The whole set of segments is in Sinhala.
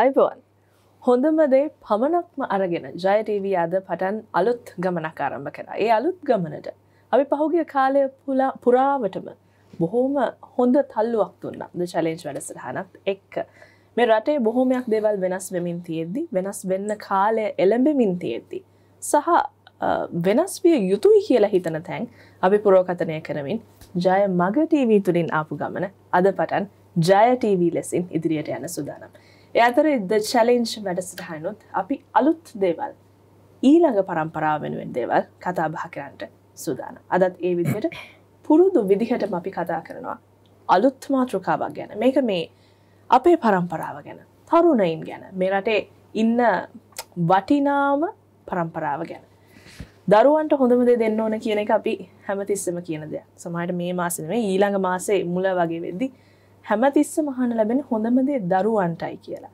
අයිබෝන් හොඳමදේ පමණක්ම අරගෙන ජයටීවී අද පටන් අලුත් ගමනක් ආරම්භ කලා ඒ අලුත් ගමනට අපි පහුගිය කාලය පුරාවටම බොහෝම හොඳ තල්ලුවක් තුන්න ද චලෙන්ජ් වැඩසටහනත් එක්ක මේ රටේ බොහොමයක් දෙවල් වෙනස් වෙමින් තියෙද්දි වෙනස් වෙන්න කාලය එළඹෙමින් තියෙද්දි සහ වෙනස් විය යුතුයි කියලා හිතන තැන් අපි පුරෝකතනය කරමින් ජය මගටීවී තුළින් ආපු ගමන අද පටන් ජයටීවී ලෙසින් ඉදිරියට යන සුදානම්. එයතර ඉද චලෙන්ජ් වැඩසටහනුත් අපි අලුත් දේවල් ඊළඟ පරම්පරාව වෙනුවෙන් දේවල් කතා බහ කරන්නට සූදාන. අදත් ඒ විදිහට පුරුදු විදිහට අපි කතා කරනවා අලුත් මාතෘකාවක් ගැන මේක මේ අපේ පරම්පරාව ගැන තරුණයින් ගැන මේ රටේ ඉන්න වටිනාම පරම්පරාව ගැන. දරුවන්ට හොඳමද දෙන්න ඕන කියන එක අපි හැමතිස්සම කියන දෙයක් සමහට මේ මාසනේ ඊළඟ මාසේ මුල වගේ වෙද්දිී හැමතිස්සම අහන්න ලැබෙන හොඳම දේ දරුවන්ටයි කියලා.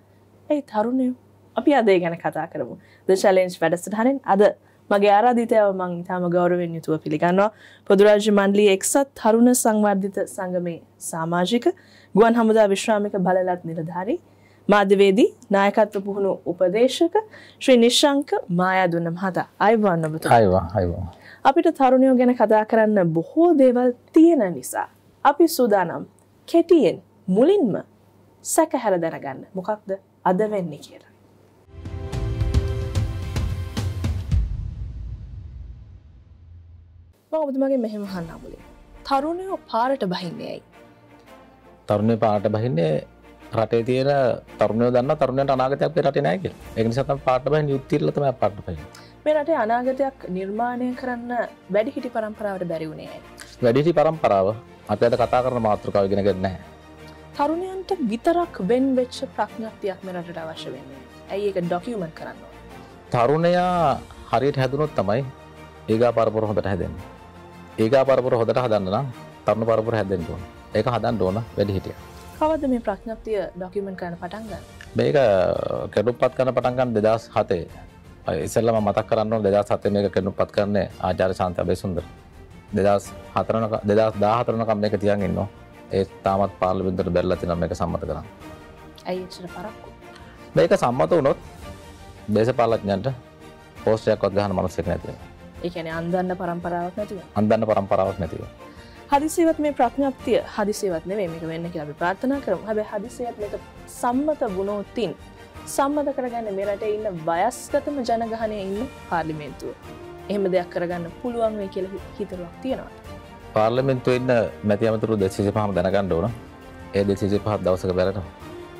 ඒ තරුණයෝ අපි අද ඒ ගැන කතා කරමු. ද චැලෙන්ජ් වැඩසටහනෙන් අද මගේ ආරාධිතයව මං ඉතාම ගෞරවයෙන් යුතුව පිළිගන්නවා. පොදුරාජ්‍ය මණ්ඩලයේ එක්සත් තරුණ සංවර්ධිත සංගමේ සමාජික ගුවන් හමුදා විශ්‍රාමික බලලත් නිලධාරී මාධ්‍යවේදී නායකත්ව පුහුණු උපදේශක ශ්‍රී නිශ්ශංක මායාදුන්න මහතා. අයවන් ඔබතුමා. අයවා අයවා. අපිට තරුණයෝ ගැන කතා කරන්න බොහෝ දේවල් තියෙන නිසා අපි සූදානම් කෙටියෙන් මුලින්ම සැකහැර දැනගන්න මොකක්ද අද වෙන්නේ කියලා. ඔබතුමගේ මෙහෙම හන්න මුලින් තරුණයෝ පාරට බහින්නේයි. තරුණය පාට බහින්නේ රටේ තියෙන තරුණය දන්න තරුණයට අනාගතයක් රට නෑක එකනිසත පාට බහි යුත්තිරලතම පාට පහි මේ රටේ අනාගතයක් නිර්මාණය කරන්න වැඩිහිටි පරම්පරාවට බැරිවුණේ වැඩිහිටි පරම්පරාව අප අද කතා කරන මාතෘකාව ගෙන කරන්න තරුණයන්ට විතරක් වෙන් වෙච්ච ප්‍රඥත්තියක් මෙරට අවශ්‍ය වෙන්නේ ඇයි එක ඩොකියමන් කරන්න තරුණයා හරියට හැදුනොත් තමයි ඒගා පරපුර හොඳට හැදෙන් ඒගා පරපුර හොඳට හදන්නනම් තරුණ පරපුර හැදෙන්ටුවන් ඒක හදන් ඕන වැඩි හිටිය කවද මේ ප්‍රඥප්තිය ඩොකිමෙන්් කරන පටන්ග මේක කෙඩුපත් කන පටන්ගන් දෙදස් හතේ ඉසල්ලම මතක් කරන්න දෙදස් හතේ මේ කෙඩුපත් කරන්නේ ආචාර ශන්ත බේ සුන්දර දෙදස් හතරන දෙදස් දාහතරන කම් එක තියන්ගන්න ඒ තාමත් පාලිබිදර බැල්ලති නම එක සම්මත කරන්න මේක සම්මත වනොත් දේශපාලඥන්ට පෝස්ටයක් අදහන මනසෙක් නැතිව ඒන අන්දන්න පරම්පරාවක් නැතිව අන්දන්න පරම්පරාවක් නැතිව හදිසිවත් මේ ප්‍රඥප්තිය හදිසිවත් නෙවේ මේක වෙන්න කියලා ප්‍රාථනා කරම හැබ හදිසිවත් මේක සම්මත ගුණෝත්තින් සම්මත කරගන්න මෙරට ඉන්න වයස්ගතම ජනගහනය ඉන්න පාර්ලිමේන්තුව එහම දෙයක් කරගන්න පුළුවන් වේ කියල හිතරුවක් තියෙනවා පාර්ලමෙන්තු එන්න මැති අමතුරු දෙසිසි පහම දැනගන්න ඕන ඒ දෙසිසි පහත් දවසක බැලට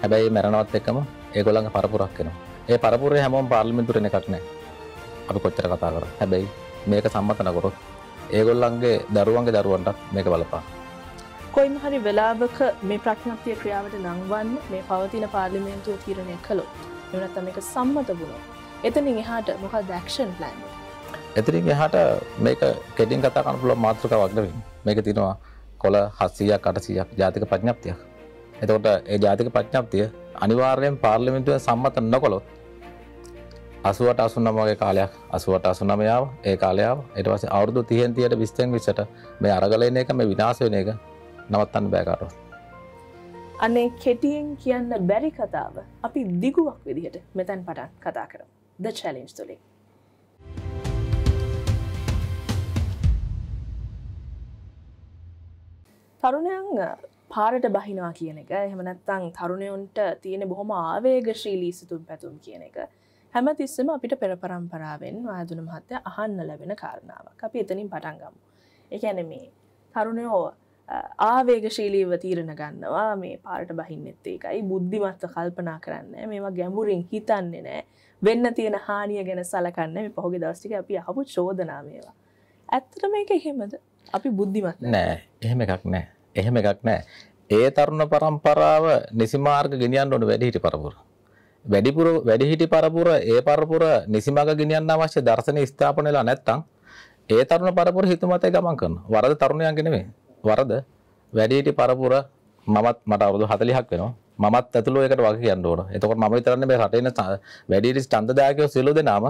හැබැයි මැරණවත් එක්කම ඒගොලඟ පරපුරක් වෙනවා ඒ පරපුරේ හැමෝම් පාර්ලිමිතුරෙන එකක්නෑ අපි කොච්චර කතා කර හැබැයි මේක සම්මතනකොරොත් ඒගොල්ලන්ගේ දරුවන්ගේ දරුවන්ට මේක බලපා. කොයිම හරි වෙලාවක මේ ප්‍රඥපතිය ක්‍රියාවට නංවන්න මේ පවතින පාර්ලිමේන්තුව තීරණය කළොත් එවනත් මේක සම්මත වුණෝ. එතනින් එහාට මොකල් දක්ෂන් ලෑන්ඩ. එතිරින් එහට මේක කෙටින් කතා කන පුළ මාතෘකාවක් නෙවෙයි. මේක තියෙනවා කොළ 700ක් 800ක් ජාතික ප්‍රඥප්තියක්. එතකොට ඒ ජාතික ප්‍රඥප්තිය අනිවාර්යෙන් පාර්ලිමේන්තුවෙන් සම්මත නොකළොත් 88 89 වගේ කාලයක් 88 89 ආව ඒ කාලය ආව ඊට පස්සේ අවුරුදු 30න් 30ට 20න් 20ට මේ අරගල එන එක මේ විනාශ වෙන එක නවත්තන්න බෑ කාටවත්. අනේ කෙටියෙන් කියන්න බැරි කතාව අපි දිගුවක් විදිහට මෙතෙන් පටන් කතා කරමු. The challenge තුලින්. තරුණයන් පාරට බහිනවා කියන එක හෙමනැත්තං තරුණයුන්ට තියෙන බොහොම ආවේගශීලී සිතුම් පැතුම් කියන එක හැම තිස්සම අපිට පෙරපරම්පරාවෙන් වාදුන මහත්‍ය අහන්න ලැබෙන කාරණාවක් අපි එතනින් පටන්ගමු. එකැන මේ තරුණයෝ ආවේගශීලීව තීරණ ගන්නවා මේ පාට බහින්නෙත් ඒකයි බුද්ධිමත්ව කල්පනා කරන්න මේවා ගැඹුරින් හිතන්නේ නෑ වෙන්න තියෙන හානිය ගැන සලකන්න මේ පහුගේ දවස්ටික අපි අහපු චෝදනාමේවා. ඇත්තට මේක එහෙමද අපි බුද්ධිමත් නෑ එහෙම එකක් නෑ එහෙම එකක් නෑ. ඒ තරුණ પરම්පරාව නිසි මාර්ග ගෙනියන්න ඕන වැඩිහිටි පරපුර. වැඩිපුර වැඩිහිටි පරපුර ඒ පරපුර නිසිමඟ ගෙනියන්න අවශ්‍ය දර්ශන ස්ථාපන වෙලා නැත්තම් ඒ තරුණ පරපුර හිතමතේ ගමන් කරනවා. වරද තරුණයන්ගේ නෙමෙයි. වරද වැඩිහිටි පරපුර මමත් මට අවුරුදු 40ක් වෙනවා. මමත් ඇතුළේ ඒකට වගේ කියන්න ඕන. එතකොට මම විතරක් නෙමෙයි රටේ ඉන්න වැඩිහිටි ඡන්දදායකයෝ සියලු දෙනාම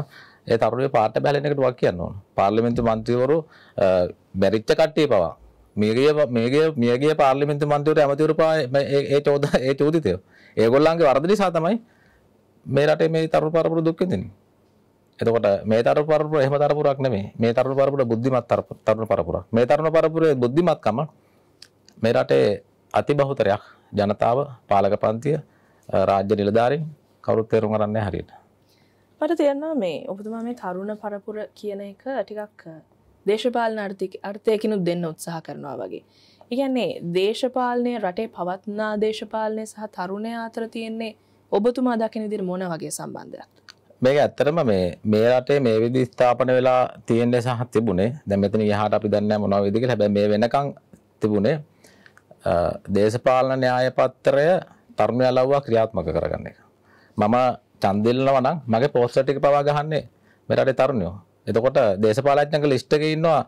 ඒ තරුණිය පාට බැලෙන එකට වගේ කියන්න ඕන. පාර්ලිමේන්තු මන්ත්‍රීවරු බැරිච්ච කට්ටිය පවා මේගේ මේගේ මියගේ පාර්ලිමින්ත මන්තවට ඇමතිවරපා ඒ චෝද ඒ චෝදිතය ඒගොල්ලන්ගේ වරදි නිසා තමයි මේ රටේ මේ තරු පරපුරු දුක්කෙදෙන එතකොට මේ තරු පරපුර එහම තරපුරක් නෙමේ මේ තරු පරපුට බුද්ධිමත් තරුණ පරපුර මේ තරුණ පරපුරේ බුද්ධිමත්කම මේ රටේ අති බහුතරයක් ජනතාව පාලක පන්තිය රාජ්‍ය නිලධාරින් කවුරුත් තේරුම් අරන්නේ හරියට මට තේරෙනවා මේ ඔබතුමා මේ තරුණ පරපුර කියන එක ටිකක් දේශපාලන අර්ථයකිනුත් දෙන්න උත්සාහ කරනවා වගේ. ඉගැන්නේ දේශපාලනය රටේ පවත්නා දේශපාලනය සහ තරුණය අතර තියෙන්නේ ඔබතුමා දකින දිර මොන වගේ සම්බන්ධයක්. මේක ඇත්තරම මේ මේ රටේ මේ විදි ස්ථාපන වෙලා තියෙන්නේ සහ තිබුණේ දැන් මෙතන යහට අපි දන්නේ මොනවා වේද කියලා හැබැයි මේ වෙනකන් තිබුණේ දේශපාලන න්‍යාය පත්‍රය තරුණ යලව්වා ක්‍රියාත්මක කරගන්න එක. මම ඡන්දෙල්නවා නම් මගේ පෝස්ටර් ටික පවා ගහන්නේ මේ රටේ තරුණයෝ. එතකොට දේශපාලඥක ලිස්ට් එකේ ඉන්නවා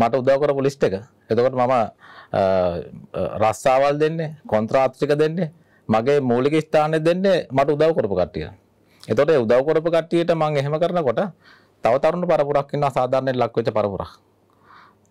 මට උදව් කරපු ලිස්ට් එක. එතකොට මම රස්සාවල් දෙන්නේ, කොන්ත්‍රාත්‍රික දෙන්නේ, මගේ මූලික ස්ථානෙ දෙන්නේ මට උදව් කරපු කට්ටිය. එතකොට ඒ උදව් කරපු කට්ටියට මම එහෙම කරනකොට තව තරුණ පරපුරක් ඉන්නවා සාධාරණයෙන් ලක් වෙච්ච පරපුරක්.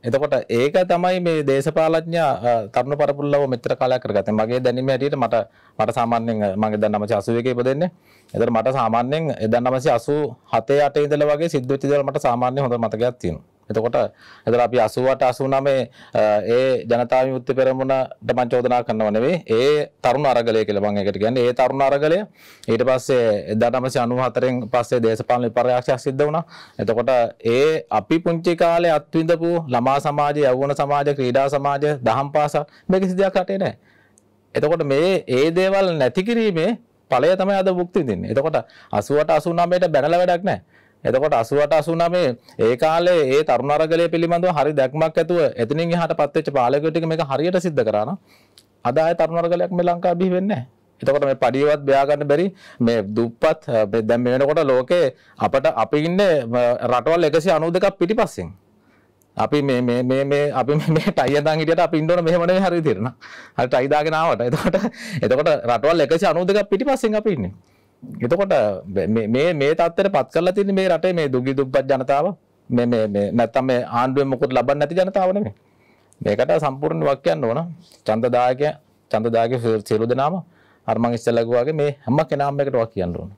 එතකොට ඒක තමයි මේ දේශපාලඥා තරුණ පරපුරලව මෙච්චර කාලයක් කරගත්තේ. මගේ දැනීම හැටියට මට මට සාමාන්‍යයෙන් මම 1981 ඉපදෙන්නේ. එතකොට මට සාමාන්‍යයෙන් 1987 8 ඉඳලා වගේ සිද්ධ වෙච්ච දේවල් මට සාමාන්‍ය හොඳ මතකයක් තියෙනවා. එතකොට එතන අපි 88 89 ඒ ජනතා විමුක්ති පෙරමුණට මම චෝදනා කරනව නෙවෙයි ඒ තරුණ අරගලය කියලා මම ඒකට කියන්නේ ඒ තරුණ අරගලය ඊට පස්සේ 1994 න් පස්සේ දේශපාලන විපර්යාසයක් සිද්ධ වුණා. එතකොට ඒ අපි පුංචි කාලේ අත්විඳපු ළමා සමාජය, යෞවන සමාජය, ක්‍රීඩා සමාජය, දහම් පාසල් මේ කිසි දෙයක් හටේ නැහැ. එතකොට මේ ඒ දේවල් නැති කිරීමේ ඵලය තමයි අද භුක්ති විඳින්නේ. එතකොට 88 89ට බැනලා වැඩක් නැහැ. එතකොට 88 89 ඒ කාලේ ඒ තරුණ අරගලය පිළිබඳව හරි දැක්මක් ඇතුව එතනින් එහාට පත්වෙච්ච පාලකයෝ ටික මේක හරියට සිද්ධ කරා නම් අද ආයේ තරුණ අරගලයක් මේ ලංකාවේ බිහි වෙන්නේ නැහැ. එතකොට මේ පඩියවත් බයාගන්න බැරි මේ දුප්පත් දැන් මේ වෙනකොට ලෝකේ අපට අපි ඉන්නේ රටවල් 192ක් පිටිපස්සෙන්. අපි මේ මේ මේ මේ අපි මේ ටයි අඳන් හිටියට අපි ඉන්න ඕන මෙහෙම නෙවෙයි හරිය තේරෙනවා. හරි ටයි දාගෙන ආවට. එතකොට එතකොට රටවල් 192ක් පිටිපස්සෙන් අපි ඉන්නේ. එතකොට මේ තත්තර පත් කරලා තින්නේ මේ රටේ මේ දුගී දුප්පත් ජනතාව මේ මේ මේ නැත්තම් මේ ආණ්ඩුවෙන් මොකද ලබන්නේ නැති ජනතාව නෙමෙයි. මේකට සම්පූර්ණ වක් කියන්න ඕන. ඡන්දදායක ඡන්දදායක සියලු දෙනාම අර මං ඉස්සෙල්ලා කිව්වාගේ මේ හැම කෙනාම එකට වක් කියන්න ඕන.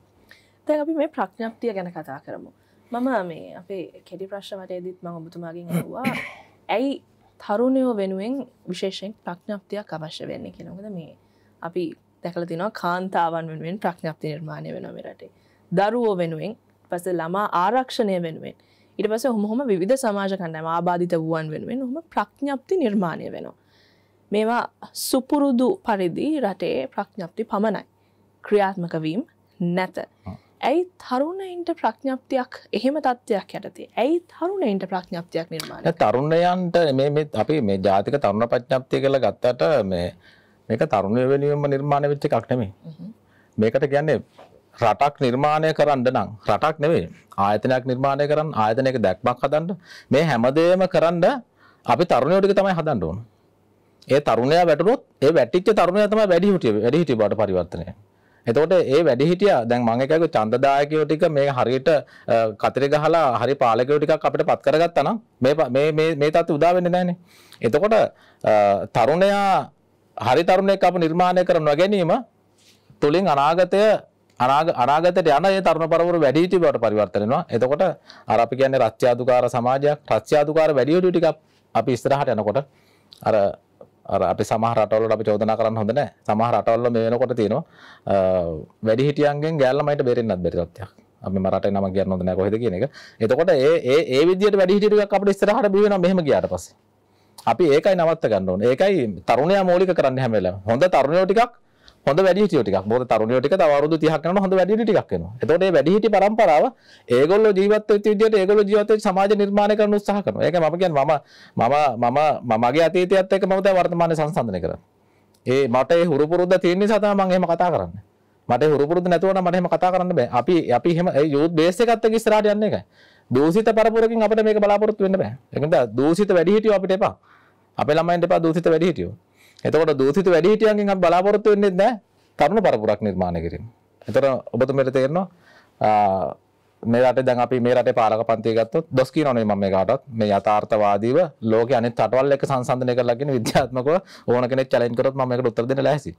දැන් අපි මේ ප්‍රඥප්තිය ගැන කතා කරමු. මම මේ අපේ කෙඩි ප්‍රශ්නවටයේදීත් මම ඔබතුමාගෙන් ඇහුවා ඇයි තරුණයෝ වෙනුවෙන් විශේෂයෙන් ප්‍රඥප්තියක් අවශ්‍ය වෙන්නේ කියලා. මොකද මේ අපි දැකල තිනවා කාන්තාවන් වෙනුවෙන් ප්‍රඥප්ති නිර්මාණය වෙන මෙරටේ. දරුවෝ වෙනුවෙන් පස ළමා ආරක්ෂණය වෙනුවෙන්. ඉට පස හොහොම විධ සමාජ කණ්ඩම ආබාධිත වුවන් වෙනුවෙන් හොම ප්‍රඥප්ති නිර්මාණය වෙනවා. මේවා සුපුරුදු පරිදි රටේ ප්‍රඥප්ති පමණයි. ක්‍රියාත්මකවීම් නැත. ඇයි තරුණයින්ට ප්‍රඥප්තියක් එහෙම තත්ත්වයක් යටති ඇයි තරුණයින්ට ප්‍රඥප්තියක් නිර්මාණ තරුණයන්ට මේ අපි මේ ජාතික තරුණ ප්‍රඥප්තිය කළ ගත්තට මේ මේක තරුණය වෙනුවෙන්ම නිර්මාණය වෙච්ච එකක් නෙමෙයි. මේකට කියන්නේ රටක් නිර්මාණය කරන්න නම් රටක් නෙවෙයි ආයතනයක් නිර්මාණය කරන්න ආයතනයක දැක්මක් හදන්න මේ හැමදේම කරන්න අපි තරුණයෝ ටික තමයි හදන්න ඕන. ඒ තරුණයා වැටුනොත් ඒ වැටිච්ච තරුණයා තමයි වැඩිහිටිය වැඩිහිටිය බවට පරිවර්තනය වෙන්නේ. එතකොට ඒ වැඩි හිටියා දැන් මම එකක ඡන්දදායකයෝ ටික මේ හරියට කතරේ ගහලා හරි පාලකයෝ ටිකක් අපිට පත් කරගත්තා නම් මේ මේ මේ තත්ත්ව උදා වෙන්නේ නැහනේ. එතකොට තරුණයා හරි තරුණයෙක් අප නිර්මාණය කර නොගැනීම තුළින් අනාගතය අනාගතයට යන ඒ තරුණ පරවර වැඩිහිටි බවට පරිවර්තන වෙනවා. එතකොට අර අපි කියන්නේ රත්ත්‍යාධිකාර සමාජයක් රත්ත්‍යාධිකාර වැඩිහිටි ටිකක් අපි ඉස්සරහට යනකොට අර අර අපි සමහර රටවල්වල අපි චෝදනා කරන්න හොඳ නැහැ. සමහර රටවල්වල මේ වෙනකොට තියෙනවා වැඩිහිටියන්ගෙන් ගෑල්ලමයිට බේරෙන්නත් බැරි තත්ත්වයක්. අපි මම රටේ නම කියන්න හොඳ නැහැ කොහෙද කියන එක. එතකොට ඒ ඒ ඒ විදිහට වැඩිහිටිය ටිකක් අපිට ඉස්සරහට බිහි වෙනවා මෙහෙම ගියාට පස්සේ. අපි ඒකයි නවත්ත ගන්න ඕනේ. ඒකයි තරුණයා මූලික කරන්න හැම වෙලාවෙම. හොඳ තරුණයෝ ටිකක් හොඳ වැඩිහිටියෝ ටිකක්. මොකද තරුණයෝ ටික තව අවුරුදු 30ක් යනකොට හොඳ වැඩිහිටි ටිකක් වෙනවා. එතකොට මේ වැඩිහිටි પરම්පරාව ඒගොල්ලෝ ජීවත් වෙච්ච විදිහට ඒගොල්ලෝ ජීවත් වෙච්ච සමාජ නිර්මාණය කරන්න උත්සාහ කරනවා. ඒකයි මම කියන්නේ මම මම මම මගේ අතීතයත් එක්ක මම දැන් වර්තමානයේ සංසන්දනය කරන්නේ. ඒ මට ඒ හුරු පුරුද්ද තියෙන නිසා තමයි මම එහෙම කතා කරන්නේ. මට ඒ හුරු පුරුද්ද නැතුව නම් මට එහෙම කතා කරන්න බෑ. අපි අපි එහෙම ඒ යූත් බේස් එකත් එක්ක ඉස්සරහට යන්නේ ඒකයි. දූෂිත පරපුරකින් අපිට මේක බලාපොරොත්තු වෙන්න බෑ. ඒක නිසා දූෂිත වැඩිහිටියෝ අපිට එපා. අපේ ළමයින්ට එපා දූෂිත වැඩිහිටියෝ. එතකොට දූෂිත වැඩිහිටියන්ගෙන් අපි බලාපොරොත්තු වෙන්නේ නැහැ තරුණ පරපුරක් නිර්මාණය කිරීම. එතකොට ඔබතුමීට තේරෙනවා මේ රටේ දැන් අපි මේ රටේ පාලක පන්තිය ගත්තොත් දොස් කියනවනේ මම මේකටත් මේ යථාර්ථවාදීව ලෝකයේ අනිත් රටවල් එක්ක සංසන්දනය කරලාගෙන විද්‍යාත්මකව ඕන කෙනෙක් චැලෙන්ජ් කරොත් මම මේකට උත්තර දෙන්න ලෑසි.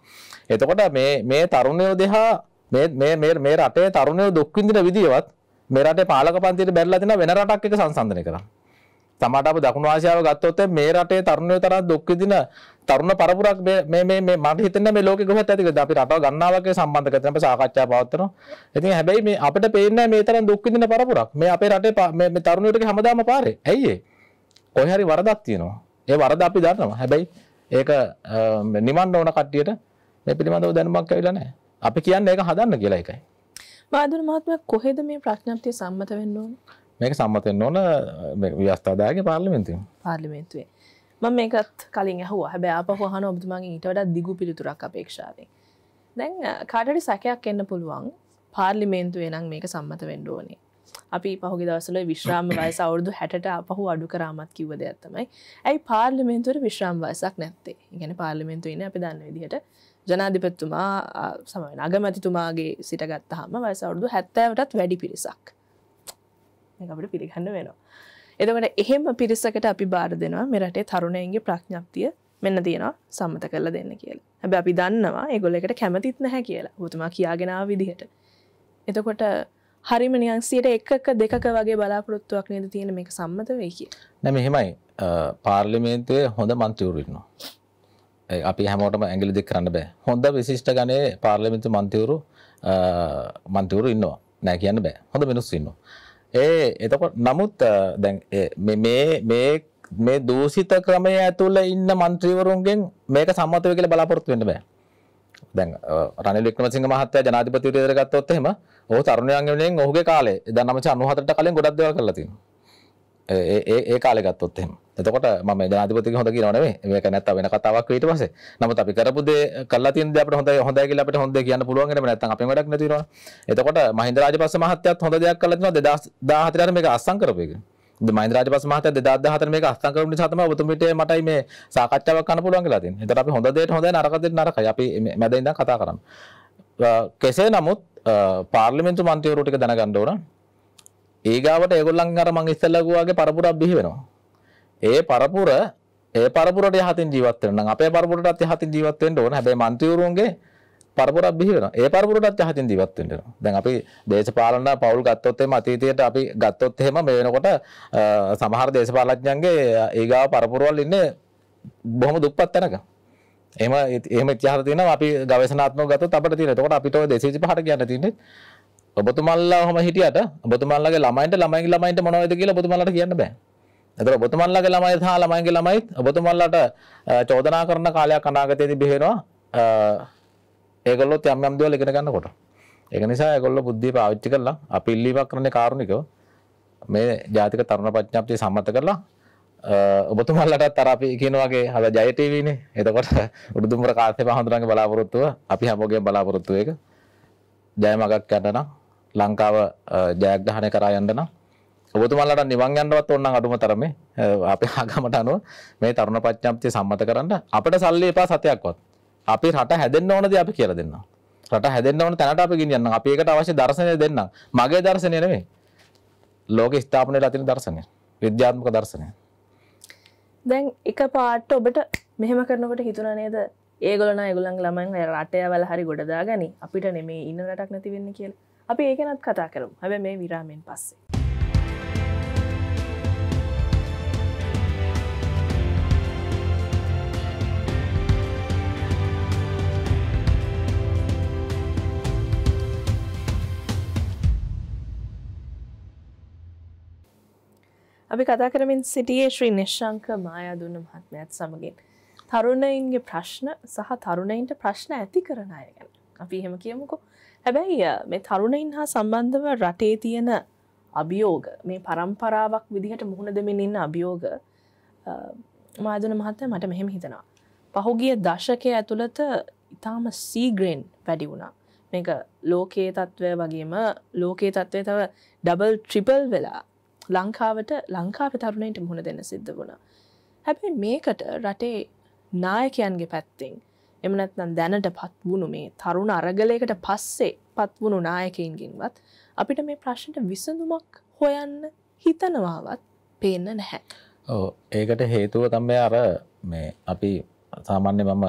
එතකොට මේ මේ තරුණයෝ දෙහා මේ මේ මේ මේ රටේ තරුණයෝ දුක් විඳින විදියවත් මේ රටේ පාලක පන්තියට බැරිලා දෙන වෙන රටක් එක සංසන්දනය කරා. තමට අප දකුණු ආසියාව ගත්තොත් මේ රටේ තරුණයෝ තරම් දුක් විඳින තරුණ පරපුරක් මේ මේ මේ මට හිතෙන්නේ මේ ලෝකෙ කොහෙත් ඇතිද අපි රටව ගන්නාවක සම්බන්ධ කරගෙන අපි සාකච්ඡා පවත්වනවා. ඉතින් හැබැයි මේ අපිට පේන්නේ මේ තරම් දුක් විඳින පරපුරක්. මේ අපේ රටේ මේ මේ තරුණයෝටගේ හැමදාම පාරේ. ඇයි ඒ? කොහේ හරි වරදක් තියෙනවා. ඒ වරද අපි දන්නවා. හැබැයි ඒක නිවන්න ඕන කට්ටියට මේ පිළිබඳව දැනුමක් ඇවිල්ලා නැහැ. අපි කියන්නේ ඒක හදන්න කියලා එකයි. මාදුර මහත්මයා කොහෙද මේ ප්‍රශ්නාර්ථය සම්මත වෙන්න ඕනේ? මේක සම්මතෙන් ඕන ව්‍යස්ථාදායගේ පාර්ලිමෙන්තිය පාර්ලිමෙන්තුවේ මං මේකත් කලින් ඇහුව හැබැ අපහහන ඔබතුමගේ ඊට වඩත් දිගු පිළිතුරක් අපේක්ෂාවෙන් දැන් කාටට සැකයක් එන්න පුළුවන් පාර්ලිමේන්තුවේ නම් මේක සම්මත වෙන්න ඕනේ අපි පහුගේ දවසල විශ්‍රාම වයස අවුරුදු හැට අපහු අඩු කරාමත් කිව්ව දෙයක්ත්තමයි ඇයි පාර්ලිමෙන්තුවට විශ්‍රාම් වයසක් නැත්තේ ගැන පාර්ලිමෙන්තුවන අපි දන්න විදිහට ජනාධිපත්තුමා සමයි අගමැතිතුමාගේ සිටගත්තහම වයසවුරුදු හැත්තෑවටත් වැඩි පිරිසක් අපට පිළිගන්න වෙනවා. එදකට එහෙම පිරිසකට අපි බාර දෙනවා මෙරටේ තරුණයන්ගේ ප්‍රඥප්තිය මෙන්න තියෙනවා සම්මත කරලා දෙන්න කියලා හැබ අපි දන්නවා ඒගොල එකට කැමතිත් නැහැ කියලා හතුමා කියාගෙනාව විදිහට එතකොට හරිම නියන්සියට එකක දෙක වගේ බලාපොරොත්තුවක් නේද තියෙන මේක සම්මත වේ කිය නැම එහෙමයි පාර්ලිමේන්තය හොඳ මන්තවරුන්නවා අපි හැමෝටම ඇගිලි දෙක් කරන්න බෑ හොඳ විශිෂ්ට ගනේ පාර්ලිමිතු මන්තවරු මන්තවරු ඉන්නවා නෑ කියන්න බෑ හොඳ මිනිස්සු ඉන්නවා ඒ එතකොට නමුත් දැන් මේ මේ මේ දූෂිත ක්‍රමය ඇතුළ ඉන්න මන්ත්‍රීවරුන්ගෙන් මේක සම්මත වෙ කියලා බලාපොරොත්තු වෙන්න බෑ. දැන් රනිල් වික්‍රමසිංහ මහත්තයා ජනාධිපතිවරයා විදිහට ගත්තොත් එහෙම ඔහු තරුණයන් වෙනුවෙන් ඔහුගේ කාලේ දැන් 1997ට කලින් ගොඩක් දේවල් කරලා තියෙනවා. ඒ ඒ ඒ කාලේ ගත්තොත් එහෙම. එතකොට මම ජනාධිපතික හොඳ කියනවා නෙමෙයි මේක නැත්තම් වෙන කතාවක් ඊට පස්සේ නමුත් අපි කරපු දේ කළා තියෙන දේ අපිට හොඳයි හොඳයි කියලා අපිට හොඳ කියන්න පුළුවන් නෙමෙයි නැත්තම් අපේ වැඩක් නැති වෙනවා එතකොට මහින්ද රාජපක්ෂ මහත්තයාත් හොඳ දෙයක් කළා තියෙනවා 2014 ට මේක අස්සම් කරපු එක මහින්ද රාජපක්ෂ මහත්තයා 2014 මේක අස්සම් කරපු නිසා තමයි ඔබතුමිට මටයි මේ සාකච්ඡාවක් කරන්න පුළුවන් කියලා තියෙන්නේ එතකොට අපි හොඳ දෙයට හොඳයි නරක දෙයට නරකයි අපි මැද ඉඳන් කතා කරමු කෙසේ නමුත් පාර්ලිමේන්තු මන්ත්‍රීවරු ටික දැනගන්න ඕන ඒගාවට ඒගොල්ලන් අර මං ඉස්සෙල්ලා ගියාගේ පරපුරක් බිහි වෙනවා ඒ පරපුර ඒ පරපුරට යහතින් ජීවත් වෙනවා නම් අපේ පරපුරටත් යහතින් ජීවත් වෙන්න ඕන. හැබැයි മന്ത്രിවරුන්ගේ පරපුරක් බිහි වෙනවා. ඒ පරපුරටත් යහතින් ජීවත් වෙන්න වෙනවා. දැන් අපි දේශපාලන පවුල් ගත්තොත් එහෙම අතීතයට අපි ගත්තොත් එහෙම මේ වෙනකොට සමහර දේශපාලඥයන්ගේ ඊගාව පරපුරවල් ඉන්නේ බොහොම දුප්පත් තැනක. එහෙම එහෙම ඉතිහාස තියෙනවා අපි ගවේෂණාත්මකව ගත්තොත් අපිට තියෙනවා. එතකොට අපිට ඔය 225ට කියන්න තින්නේ ඔබතුමන්ලා ඔහම හිටියට ඔබතුමන්ලාගේ ළමයින්ට ළමයින්ගේ ළමයින්ට මොනවද කියලා ඔබතුමන්ලාට කියන්න බෑ. එතකොට ඔබතුමන්ලගේ ළමයි සහ ළමයිගේ ළමයිත් ඔබතුමන්ලට චෝදනා කරන කාලයක් අනාගතයේදී බෙහෙනවා ඒගොල්ලොත් යම් යම් දේවල් ඉගෙන ගන්නකොට. ඒක නිසා ඒගොල්ලෝ බුද්ධිය පාවිච්චි කරලා අපි ඉල්ලීමක් කරන්නේ කාරුණිකව මේ ජාතික තරුණ ප්‍රඥාප්තිය සම්මත කරලා ඔබතුමල්ලටත් අර අපි කියන වගේ අද ජය ටීවී නේ. එතකොට උඩුදුම්බර කාර්තික හඳුරන්ගේ බලාපොරොත්තුව අපි හැමෝගේ බලාපොරොත්තුව එක ජය මගක් යන්න නම් ලංකාව ජයග්‍රහණය කරා යන්න නම් ඔබතුමන්ලට නිවන් යන්නවත් ඕන නම් අඩුම තරමේ අපේ ආගමට අනුව මේ තරුණ ප්‍රඥාප්තිය සම්මත කරන්න අපිට සල්ලි එපා සතයක්වත්. අපි රට හැදෙන්න ඕන දේ අපි කියලා දෙන්නම්. රට හැදෙන්න ඕන තැනට අපි ගෙනියන්නම්. අපි ඒකට අවශ්‍ය දර්ශනය දෙන්නම්. මගේ දර්ශනය නෙමෙයි. ලෝක ස්ථාපනයේ ලතින දර්ශනය. විද්‍යාත්මක දර්ශනය. දැන් එක පාට ඔබට මෙහෙම කරනකොට හිතුණ නේද ඒගොලන ගුලන් ළමන් රටය වල හරි ගොඩදා ගනි අපිට නෙමේ ඉන්න රටක් නැතිවෙන්න කියලා අපි ඒකනත් කතා කරු හැබ මේ විරාමෙන් පස්සේ අපි කතා කරමින් සිටියේ ශ්‍රී නිශ්ංක මායාදුන්න මහත්මයත් සමගින්. තරුණයින්ගේ ප්‍රශ්න සහ තරුණයින්ට ප්‍රශ්න ඇති කරන අය ගැන. අපි එහෙම කියමුකෝ. හැබැයි මේ තරුණයින් හා සම්බන්ධව රටේ තියෙන අභියෝග මේ පරම්පරාවක් විදිහට මුහුණ දෙමින් ඉන්න අභියෝග මාදුන මහත්තය මට මෙහෙම හිතනවා. පහුගිය දශකය ඇතුළත ඉතාම සීග්‍රෙන් වැඩි වුණා. මේක ලෝකයේ තත්ත්වය වගේම ලෝකයේ තත්ත්වය තව ඩබල් ට්‍රිපල් වෙලා ලංකාවට ලංකාව තරුණයිට මුහුණ දෙන්න සිද්ධ වුණා. හැබැයි මේකට රටේ නායකයන්ගේ පැත්තිං එමනැත්නම් දැනට පත් වුණු මේ තරුණ අරගලයකට පස්සේ පත් වුණු නායකයින්ගින්වත් අපිට මේ ප්‍රශ්නට විසඳුමක් හොයන්න හිතනවාවත් පේන්න නැහැ. ඕ ඒකට හේතුව තම්බය අර මේ අපි සාමාන්‍ය මම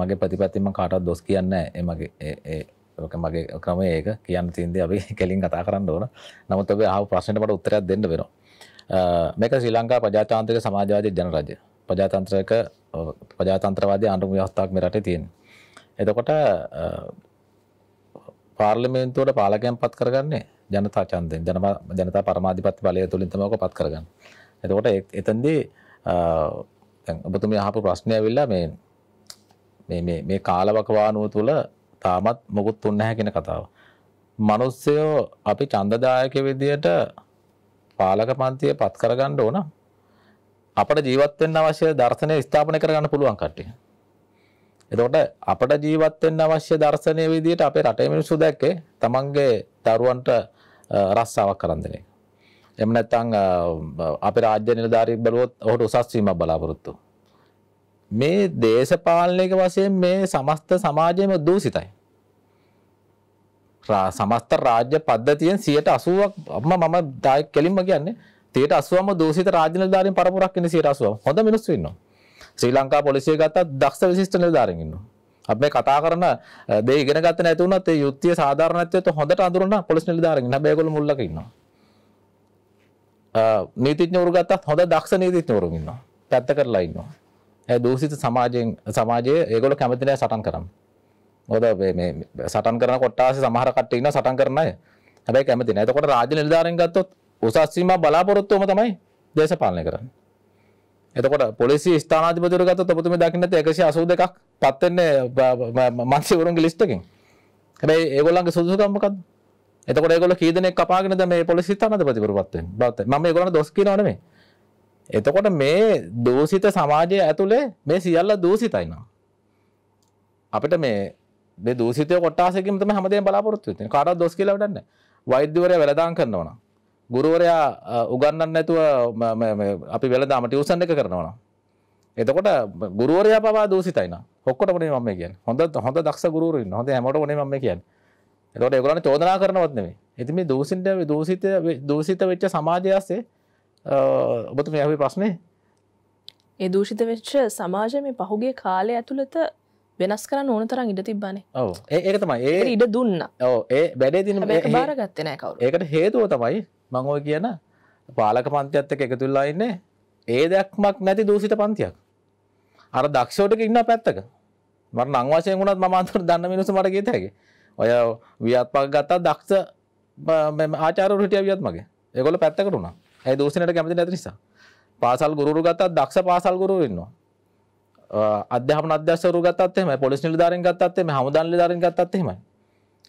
මගේ ප්‍රතිපත්තිම කාටත් දොස් කියන්න එමගේ ඕක මගේ ක්‍රමය ඒක කියන්න තින්දේ අපි කෙලින් කතා කරන්න ඕන නමුත් ඔබේ ආව ප්‍රශ්නයට උත්තරයක් දෙන්න වෙනවා මේක ශ්‍රී ලංකා ප්‍රජාතාන්ත්‍රික සමාජවාදී ජනරජය ප්‍රජාතන්ත්‍රයක ප්‍රජාතන්ත්‍රවාදී ආණ්ඩු ව්‍යවස්ථාවක් මේ රටේ තියෙන්නේ එතකොට පාර්ලිමේන්තුවට පාලකයන් පත් කරගන්නේ ජනතා ඡන්දයෙන් ජනතා පරමාධිපත්‍ය බලය තුලින් තමයි ඔක පත් කරගන්නේ. එතකොට එතෙන්දී දැන් ඔබතුමිය අහපු ප්‍රශ්නය ඇවිල්ලා මේ මේ මේ කාලවකවානුව තුල තාමත් මොකුත් තුන්න හැකෙන කතාව. මනුස්සයෝ අපි චන්දදායක විදියට පාලක පන්තිය පත් කරගන්න ඕන අපට ජීවත්වෙන්න අවශ්‍ය දර්ශනය ස්ථාපනය කරගන්න පුළුවන් කට්ටිය. එතකොට අපට ජීවත්වෙන්න අවශ්‍ය දර්ශනය විදියට අපේ රටේ මිනිස්සු දැක්කේ තමන්ගේ දරුවන්ට රස්සාවක් කරන් දෙන එක. එම නැත්නම් අපේ රාජ්‍ය නිලධාරී බලුවොත් ඔහුට උසස් වීමක් බලාපොරොත්තු. මේ දේශපාලනික වශයෙන් මේ සමස්ත සමාජයම දූෂිතයි. සමස්ත රාජ්‍ය පද්ධතියෙන් 80ක් අම්මා මම ඩායික් කෙලින්ම කියන්නේ 80%ම දූෂිත රාජ්‍ය නිලධාරීන් පරපුරක් ඉන්නේ 80%. හොඳ මිනිස්සු ඉන්නවා. ශ්‍රී ලංකා පොලිසිය ගත්තත් දක්ෂ විශිෂ්ට නිලධාරීන් ඉන්නවා. අපි කතා කරන දේ ඉගෙන ගන්න නැති වුණත් ඒ යුක්තිය සාධාරණත්වයට හොඳට අඳුරන පොලිස් නිලධාරීන් ඉන්නවා. හැබැයි ඒගොල්ලෝ මුල්ලක ඉන්නවා. නීතිඥවරු ගත්තත් හොඳ දක්ෂ නීතිඥවරු ඉන්නවා. පැත්ත කරලා ඉන්නවා. ඒ දූෂිත සමාජයෙන් සමාජයේ ඒගොල්ලෝ කැමති නැහැ සටන් කරන්නේ. මොකද මේ සටන් කරන කොට්ටාස සමහර කට්ටිය ඉන්නවා සටන් කරන අය. හැබැයි කැමති නැහැ. එතකොට රාජ්‍ය නිලධාරීන් ගත්තොත් උසස් සීමා බලාපොරොත්තුවම තමයි දේශපාලනය කරන්නේ. එතකොට පොලිසිය ස්ථානාධිපතිවරු ගත්තොත් ඔබතුමී දකින්න ඇත්තේ 182ක් පත් වෙන්නේ මන්ත්‍රීවරුන්ගේ ලිස්ට් එකෙන්. හැබැයි ඒගොල්ලන්ගේ සුදුසුකම් මොකද්ද? එතකොට ඒගොල්ලෝ කී දෙනෙක් කපාගෙන දැන් මේ පොලිසිය ස්ථානාධිපතිවරු පත් වෙන්නේ. බලත් මම ඒගොල්ලන්ට දොස් කියනව නෙමෙයි. එතකොට මේ දූෂිත සමාජය ඇතුලේ මේ සියල්ල දූෂිතයි නා. අපිට මේ දූසිත කොට්ටාසකින් තම හමදේ බලාපොරොත්තු වෙන කාටවත් දොස් කියලා වැඩක් නැහැ. වෛද්‍යවරයා වෙලදාම් කරනවා නම් ගුරුවරයා උගන්වන්න නැතුව අපි වෙලදාම ටියුෂන් එක කරනවා නම් එතකොට ගුරුවරයා පවා දූසිතයි නා. ඔක්කොටම නේ මම කියන්නේ. හොඳ හොඳ දක්ෂ ගුරුවරු ඉන්න. හොඳ හැමෝටම නේ මම කියන්නේ. එතකොට ඒගොල්ලන් චෝදනා කරනවත් නෙමෙයි. ඉතින් මේ දූසිත දූසිත දූසිත වෙච්ච සමාජය ඇස්සේ ඔබතුමිය අපි ප්‍රශ්නේ ඒ දූෂිත වෙච්ච සමාජය මේ පහුගේ කාලය ඇතුළත වෙනස් කරන්න ඕන තරන් ඉඩ තිබන්නේ ඔව ඒක තමයි ඒ ඉඩ දුන්න ඕ ඒ වැඩේ දින බාරගත්තන කව ඒකට හේතුව තමයි මංෝ කියන පාලක පන්තියත්තක එක තුල්ලා ඉන්නේ ඒ දැක්මක් නැති දූසිට පන්තියක් අර දක්ෂෝටක ඉන්න පැත්තක මර නංවාශය වුණත් මමාන්තර දන්න මිනිස මට ගේත හැකි ඔය ව්‍යත්පක් ගත්තා දක්ෂ ආචාර හටිය වියත්මගේ ඒගොල පැත්තකරුණා ඇයි දූසිනට කැමති නැතිනිසා පාසල් ගුරු ගත්තා දක්ෂ පාසල් ගුරු වෙන්නවා අධ්‍යාපන අධ්‍යසවරු ගත්තත් එහෙමයි පොලිස් නිලධාරීන් ගත්තත් එහෙමයි හමුදා නිලධාරීන් ගත්තත් එහෙමයි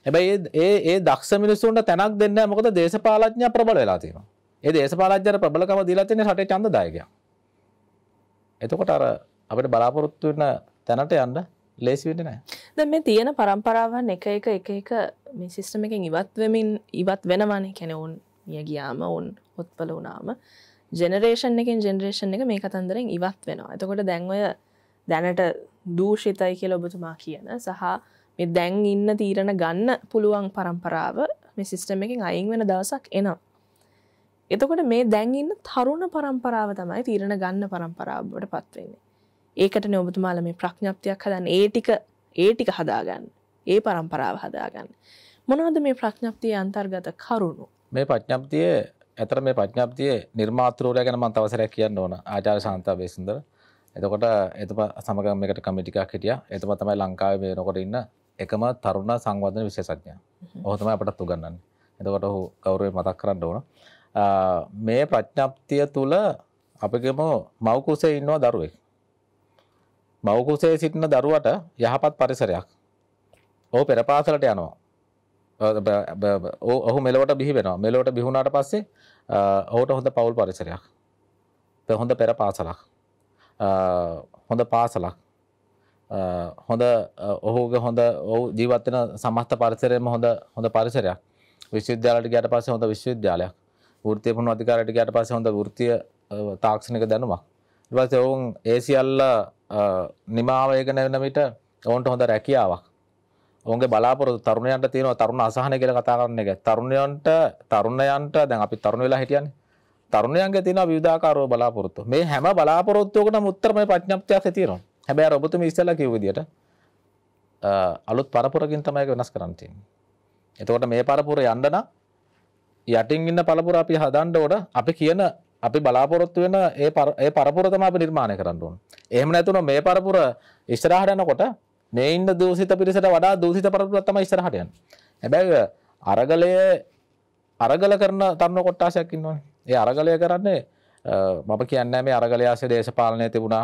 හැබැයි ඒ ඒ දක්ෂ මිනිස්සුන්ට තැනක් දෙන්නේ නැහැ මොකද දේශපාලඥයා ප්‍රබල වෙලා තියෙනවා ඒ දේශපාලඥයාට ප්‍රබලකම දීලා තියෙන්නේ රටේ ඡන්දදායකයා එතකොට අර අපිට බලාපොරොත්තු වෙන තැනට යන්න ලේසි වෙන්නේ නැහැ දැන් මේ තියෙන પરම්පරාවන් එක එක එක එක මේ සිස්ටම් එකෙන් ඉවත් වෙමින් ඉවත් වෙනවානේ කියන්නේ උන් මිය ගියාම උන් හොත්පල වුණාම ජෙනරේෂන් එකෙන් ජෙනරේෂන් එක මේ කතන්දරෙන් ඉවත් වෙනවා එතකොට දැන් ඔය දැනට දූෂිතයි කියල ඔබතුමා කියන සහ මේ දැන් ඉන්න තීරණ ගන්න පුළුවන් පරම්පරාව මේ සිිස්ටම එකින් අයින් වෙන දවසක් එනම්. එතකොට මේ දැන් ඉන්න තරුණ පරම්පරාව තමයි තීරණ ගන්න පරම්පරාවට පත්වන්නේ. ඒකට නොබතුමාල මේ ප්‍රඥප්තියක් හදන් ඒ ටික ඒ ටික හදාගන්න ඒ පරම්පරාව හදාගන්න. මොනවද මේ ප්‍රඥප්තිය අන්තර්ගත කරුණු. මේ ප්‍රඥප්තිය ඇතර මේ ප්‍රඥප්තිය නිර්මාතරෝරය ගැන මන්තවසරයක් කියන්න ඕන ආචාර සන්තාව බේසිදර එතකොට එතම සමගම එකට කමිටිකක් හිටිය එතම තමයි ලංකාව වෙනකොට ඉන්න එකම තරුණ සංවර්ධන විශේෂඥය ඔහොතම අපටත් තුගන්නන්න එතකොට ඔහු කවුරේ මතක් කරන්න ඕන මේ ප්‍රඥප්තිය තුළ අපකම මවකුසේ ඉන්නවා දරුවෙක් මවකුසේ සිටින දරුවට යහපත් පරිසරයක් ඔහු පෙරපාසලට යනවා ඔහු මෙලවට බිහි වෙනවා මෙලවට බිහුණට පස්සේ ඔහුට හොඳ පවුල් පරිසරයක් හොඳ පෙර පාසලක් හොඳ පාසලක් හොඳ ඔහුගේ හොඳ ඔහු ජීවත් වෙන සමස්ත පරිසරයම හොඳ හොඳ පරිසරයක්. විශ්වවිද්‍යාලයට ගියාට පස්සේ හොඳ විශ්වවිද්‍යාලයක්. වෘත්තීය පුහුණු අධිකාරියට ගියාට පස්සේ හොඳ වෘත්තීය තාක්ෂණික දැනුමක්. ඊට පස්සේ ඔවුන් ඒ සියල්ල නිමාවයගෙන වෙන විට ඔවුන්ට හොඳ රැකියාවක්. ඔවුන්ගේ බලාපොරොත්තු තරුණයන්ට තියෙනවා තරුණ අසහනය කියලා කතා කරන එක. තරුණයන්ට තරුණයන්ට දැන් අපි තරුණ වෙලා හිටියන්නේ. තරුණයන්ගේ තියෙනවා විවිධාකාරව බලාපොරොත්තු. මේ හැම බලාපොරොත්තුවකටම උත්තරමය ප්‍රඥප්තියක් තියෙනවා. හැබැයි අර ඔබතුමී ඉස්සෙල්ලා කිව්ව විදිහට අලුත් පරපුරකින් තමයි ඒක වෙනස් කරන්න තියෙන්නේ. එතකොට මේ පරපුර යන්න නම් යටින් ඉන්න පළපුර අපි හදන්න ඕන. අපි කියන අපි බලාපොරොත්තු වෙන ඒ ඒ පරපුර තමයි අපි නිර්මාණය කරන්න ඕන. එහෙම නැතුනොත් මේ පරපුර ඉස්සරහට යනකොට මේ ඉන්න දූෂිත පිරිසට වඩා දූෂිත පරපුරක් තමයි ඉස්සරහට යන්නේ. හැබැයි අරගලයේ අරගල කරන තරුණ කොට්ටාසයක් ඉන්නවනේ. ඒ අරගලය කරන්නේ මම කියන්න මේ අරගලයාසේ දේශපාලනය තිබුණා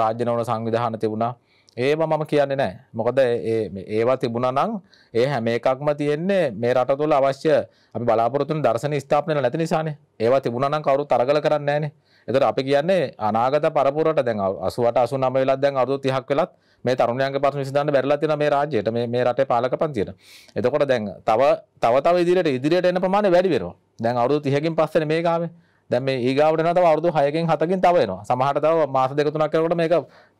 රාජ්‍යනවන සංවිධාන තිබුණා ඒම මම කියන්නේ නෑ මොකද ඒවා තිබුණ නං ඒ හැම එකක්ම තියෙන්නේ මේ රට තුළ අවශ්‍ය අපි බලාපොරතුන් දර්ශන ස්ථාපනය නැති නිසානේ ඒවා තිබුණනම් කවරු තරගල කරන්න ෑනේ එතට අපි කියන්නේ අනාගත පරපුරට දැන් අසුවට අසු නම වෙලත් දැන් අරුදු තිහක් වෙලත් මේ තරුණයන්ගේ පසු විසිදන්න බැරලා තින මේ රාජයට මේ රටේ පාලක පන්තියට එතකොට දැන් තව තව තව ඉදිරියට ඉදිරියට එන ප්‍රමාණය වැඩිවෙරවා දැන් අවුරුදු 30කින් පස්සේ මේ ගාවේ. දැන් මේ ඊගාවට යනවා තව අවුරුදු 6කින් 7කින් තව එනවා. සමහරට තව මාස දෙක තුනක් යනකොට මේක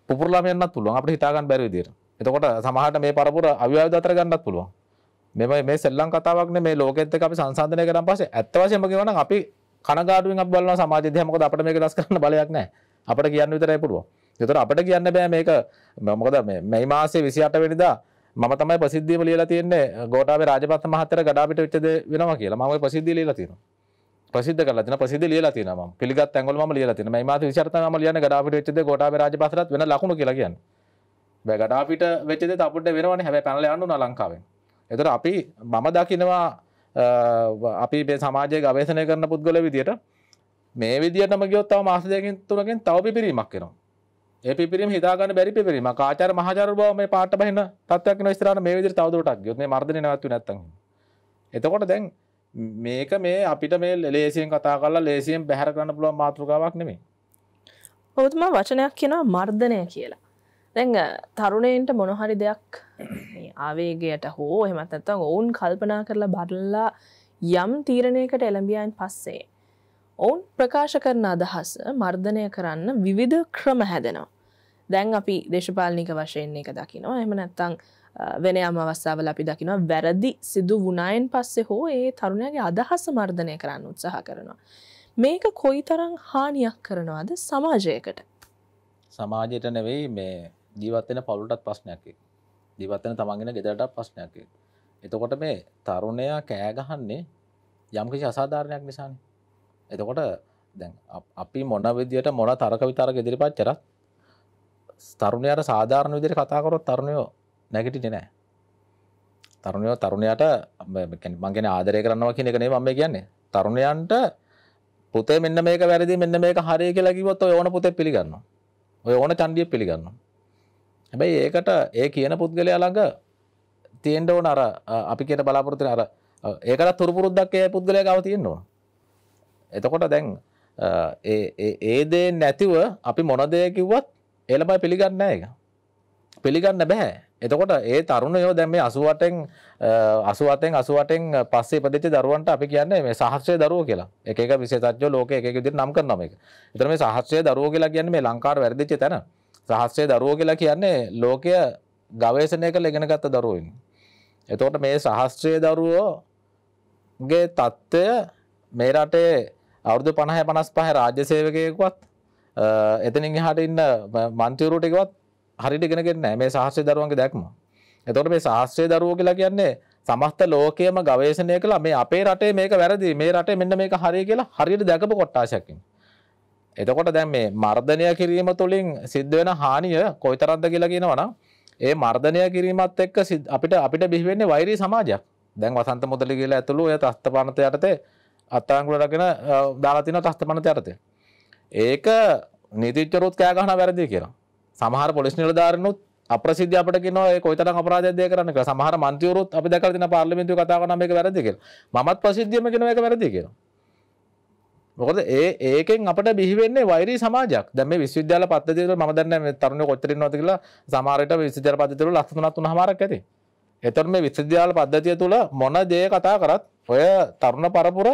පුපුරලාම යන්නත් පුළුවන්. අපිට හිතා ගන්න බැරි විදියට. එතකොට සමහරට මේ පරපුර අවිවාද අතර ගන්නත් පුළුවන්. මෙම මේ සෙල්ලම් කතාවක්නේ මේ ලෝකෙත් එක්ක අපි සංසන්දනය කරන් පස්සේ ඇත්ත වශයෙන්ම කියනවා නම් අපි කනගාටුවෙන් අපි බලනවා සමාජය දිහා මොකද අපිට මේක දස් කරන්න බලයක් නැහැ. අපිට කියන්න විතරයි පුළුවන්. ඒතර අපිට කියන්න බෑ මේක මොකද මේ මේ මාසේ 28 වෙනිදා මම තමයි ප්‍රසිද්ධියම ලියලා තියෙන්නේ ගෝඨාභය රාජපක්ෂ මහත්තයා ගඩාපිට වෙච්ච දේ වෙනවා කියලා. මම ප්‍රසිද්ධිය ලියලා තියෙනවා. ප්‍රසිද්ධ කරලා තියෙනවා. ප්‍රසිද්ධිය ලියලා තියෙනවා මම. පිළිගත් තැන්වල මම ලියලා තියෙනවා. මේ මාස 24 තමයි මම ලියන්නේ ගඩාපිට වෙච්ච දේ ගෝඨාභය රාජපක්ෂටත් වෙන ලකුණු කියලා කියන්නේ. බෑ ගඩාපිට වෙච්ච දේ තපුඩේ වෙනවනේ. හැබැයි පැනලා යන්න උනා ලංකාවෙන්. ඒතර අපි මම දකිනවා අපි මේ සමාජයේ ගවේෂණය කරන පුද්ගලයෙකු විදියට මේ විදියටම ගියොත් තව මාස දෙකකින් තුනකින් තව පිපිරීමක් එනවා. ඒ පිපිරීම හිතාගන්න බැරි පිපිරීම කාචාර මහාචාර බව මේ පාට බහින තත්ත්වයක් වෙන ඉස්සරහට මේ විදිහට තවදුරටත් ගියොත් මේ මර්ධනය නැවතු නැත්තම් එතකොට දැන් මේක මේ අපිට මේ ලේසියෙන් කතා කරලා ලේසියෙන් බැහැර කරන්න පුළුවන් මාතෘකාවක් නෙමෙයි ඔබතුමා වචනයක් කියනවා මර්ධනය කියලා දැන් තරුණයන්ට මොනහරි දෙයක් ආවේගයට හෝ එහෙමත් නැත්නම් ඔවුන් කල්පනා කරලා බලලා යම් තීරණයකට එළඹියන් පස්සේ ඔවුන් ප්‍රකාශ කරන අදහස මර්ධනය කරන්න විවිධ ක්‍රම හැදෙනවා. දැන් අපි දේශපාලනික වශයෙන් එක දකිනවා එම නැත්තං වෙන අම අවස්සාාවල අපි දකිනවා වැරදි සිදු වුණයෙන් පස්සෙ හෝ ඒ තරුණයාගේ අදහස මර්ධනය කරන්න උත්සාහ කරනවා. මේක කොයි තරං හානියක් කරනවාද සමාජයකට. සමාජයට නෙවෙයි මේ ජීවත්වෙන පවුලටත් ප්‍රශ්නයක්කේ. ජීවත්වෙන තමන්ගෙන ගෙදරට ප්‍රශ්නයක්කේ. එතකොට මේ තරුණයා කෑගහන්නේ යම්කිසි අසාධාරණයක් නිසානේ එතකොට දැන් අපි මොන විදියට මොන තරක විතරක ඉදිරිපත් කරත් තරුණයාට සාධාරණ විදියට කතා කරොත් තරුණයෝ නැගිටින්නේ නැහැ. තරුණයෝ තරුණයාට මං කියන්නේ ආදරය කරනවා කියන එක නෙමෙයි මම කියන්නේ. තරුණයන්ට පුතේ මෙන්න මේක වැරදි මෙන්න මේක හරි කියලා කිව්වොත් ඔය ඕන පුතේ පිළිගන්නවා. ඔය ඕන ඡන්දිය පිළිගන්නවා. හැබැයි ඒකට ඒ කියන පුද්ගලයා ළඟ තියෙන්න ඕන අර අපි කියන බලාපොරොත්තු අර ඒකට තුරුපුරුද්දක් ඒ පුද්ගලයා ගාව තියෙන්න ඕන. එතකොට දැන් ඒ දේ නැතිව අපි මොනදයකිව්වත් එලබයි පිළිගන්න එක. පිළිගන්න බැහැ. එතකොට ඒ තරුණයෝ දැම මේ අසුවටෙන් අසුවතෙන් අසුවටෙන් පස්සේ පදිති දරුවන්ට අපි කියන්නේ මේ සහස්්‍රය දරුව කියලා එක විසේතජ ලෝක එක විදිර නම් කරනම එක. එතර මේ සහස්්‍රය දරුව කියලා කියන්නේ මේ ලංකාර වැරදිච තැන සහස්්‍රය දරුව කියලා කියන්නේ ලෝකය ගවේශනය කළ එගෙනගත්ත දරුවන්. එතකොට මේ සහස්ත්‍රය දරුවෝගේ තත්ත්වය මේ රටේ අවුදු පණහ පනස් පහ රාජ්‍ය සේවකයකුවත් එතනින් හට ඉන්න මන්තවරුටකවත් හරිටිගෙනගෙන්න මේ සහස්්‍රය දරුවන්ගේ දැක්ම එතොට මේ ශහස්ත්‍රය දරුව කියලා කියන්නේ සමස්ත ලෝකයම ගවේශනය කළ මේ අපේ රටේ මේක වැරදි මේ රට මෙන්න මේක හරි කියලා හරියට දැකපු කොට්ටාශකින්. එතකොට දැන් මේ මර්ධනය කිරීම තුළින් සිද්ධ වෙන හානිය කොයිතරද්ද කියලා කියනවනම් ඒ මර්ධනය කිරීමත් එක්ක අපිට අපිට බිහිවෙන්නේ වෛරී සමාජයක්. දැන් වසන්ත මුදලි කියලා ඇතුළු ඔය තස්තපානත යටතේ අත්තාංගුලටගෙන දාලාතින තස්තපන තැරතය. ඒක නිතිච්චරුත් කෑගහන වැරදි කියලා සමහර පොලිස් නිලධාරනුත් අප්‍රසිද්ධ අපට කියනවා ඒ කොයිතරම් අපරාධයක්ද කරන්නේ කියලා සමහර മന്ത്രിවරුත් අපි දැකලා තියෙන පාර්ලිමේන්තුවේ කතා කරනවා මේක වැරදි කියලා මමත් ප්‍රසිද්ධියම කියනවා ඒක වැරදි කියලා මොකද ඒ ඒකෙන් අපට බිහි වෙන්නේ වෛරී සමාජයක් දැන් මේ විශ්වවිද්‍යාල පද්ධතිය තුළ මම දන්නේ මේ තරුණයෝ කොච්චර ඉන්නවද කියලා සමහර විට විශ්වවිද්‍යාල පද්ධතිය තුළ ලක්ෂ තුනක් තුනමාරක් ඇති. ඒතර මේ විශ්වවිද්‍යාල පද්ධතිය තුළ මොන දේ කතා කරත් ඔය තරුණ පරපුර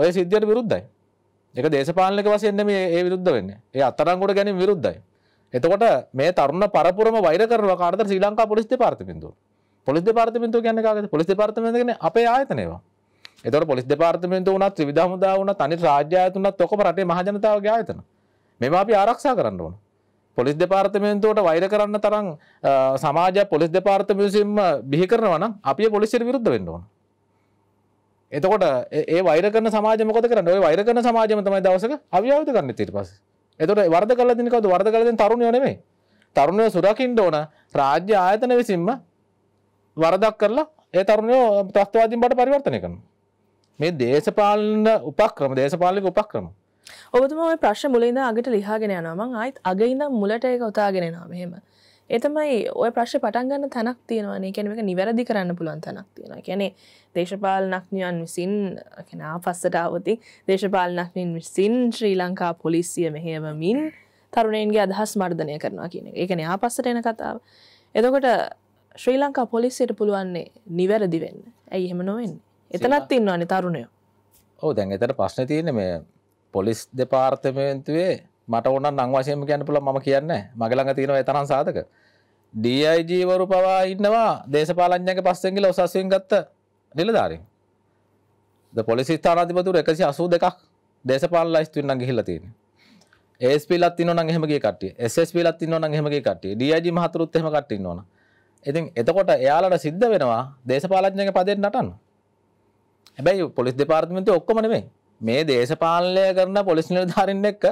ඔය සිද්ධියට විරුද්ධයි එක දේශපාලක වසයෙන්ද මේ ඒ විරුද්ධ වෙන්න ඒ අත්තරංගොට ගැනින් විරුද්ධයි. එතකොට මේ තරුණ පරපුරම වෛරකරව කාරද Sri Lanka police department police department ගැන කාගද පොලිස් දෙපාර්තමෙන්ගෙන අපේ ආයතනවා එතොට පොලිස් දෙපාර්තමෙන්තු වනත් විධහමුදා වන තනි රාජ්‍යායතුනත් තොක රටේ මහජනතාවගේ ආයතන මෙම අපි ආරක්ෂා කරන්න ඕන පොලිස් දෙපාර්තමෙන්තුවට වෛර කරන්න තරම් සමාජ පොලිස් දෙපාර්තමිසිම්ම බිහි කරනවන අපේ පොලිසිර විරුද්ධ වෙන්න ඕන එතකොට ඒ වෛරකන සමාජමකොත කරන්න ඔය වෛරකන සමාජම තමයි දවසක අවියාවිත කරන්න තිට පස එතොට වර්ද කල දිනකවතු වර්ද කලද තරුණ යනෙමේ තරුණය සුරකින්ට ඕන රාජ්‍ය ආයතන විසින්ම වරදක් කරලා ඒ තරුණයෝ ප්‍රස්ථවාදින් බට පරිවර්තනය කරන මේ දේශපාලන උපක්‍රම දේශපාලික උපක්‍රම ඔබතුම ප්‍රශ් මුලින්ද අගට ලිහාගෙන යනවාමං අයිත් අගඉඳ මුලට එක උතාගෙනනවා මෙහෙම ඒතමයි ඔය ප්‍රශ්ය පටන්ගන්න තැනක් තියෙනවානේ කැන එක නිවැරදි කරන්න පුළුවන් තැනක් තියෙන කැනෙ දේශපාලනක්ඥයන් විසින් කෙනා පස්සටාවති දේශපාලනක්නින් විසින් ශ්‍රී ලංකා පොලිසිය මෙහෙවමින් තරුණයන්ගේ අදහස් මර්ධනය කරනවා කියන එකන යා පස්සට එන කතාව එතකොට ශ්‍රී ලංකා පොලිසියට පුළුවන්න්නේ නිවැරදි වෙන්න ඇයි එහෙම නොවෙන් එතනත් ඉන්නවානි තරුණයෝ ඕ දැන් එතට ප්‍රශ්න තියෙන මේ පොලිස් දෙපාර්තමයන්තුවේ මට ඕන නම් වශයෙන්ම කියන්න පුළුවන් මම කියන්නේ මගේ ළඟ තියෙනවා ඒ තරම් සාධක DIG වරු පවා ඉන්නවා දේශපාලඥයන්ගේ පස්සෙන් ගිහලා උසස්යෙන් ගත්ත නිලධාරීන් ද පොලිස් ස්ථානාධිපතිවරු 182ක් දේශපාලන ලයිස්තු වෙන නම් ගිහිල්ලා තියෙන්නේ ASP ලත් ඉන්නෝ නම් එහෙම ගිය කට්ටිය SSP ලත් ඉන්නෝ නම් එහෙම ගිය කට්ටිය DIG මහතුරුත් එහෙම කට්ටිය ඉන්නවනම් ඉතින් එතකොට එයාලට සිද්ධ වෙනවා දේශපාලඥයන්ගේ පදෙන් නටන්න හැබැයි පොලිස් දෙපාර්තමේන්තුවේ ඔක්කොම නෙමෙයි මේ දේශපාලනය කරන පොලිස් නිලධාරීන් එක්ක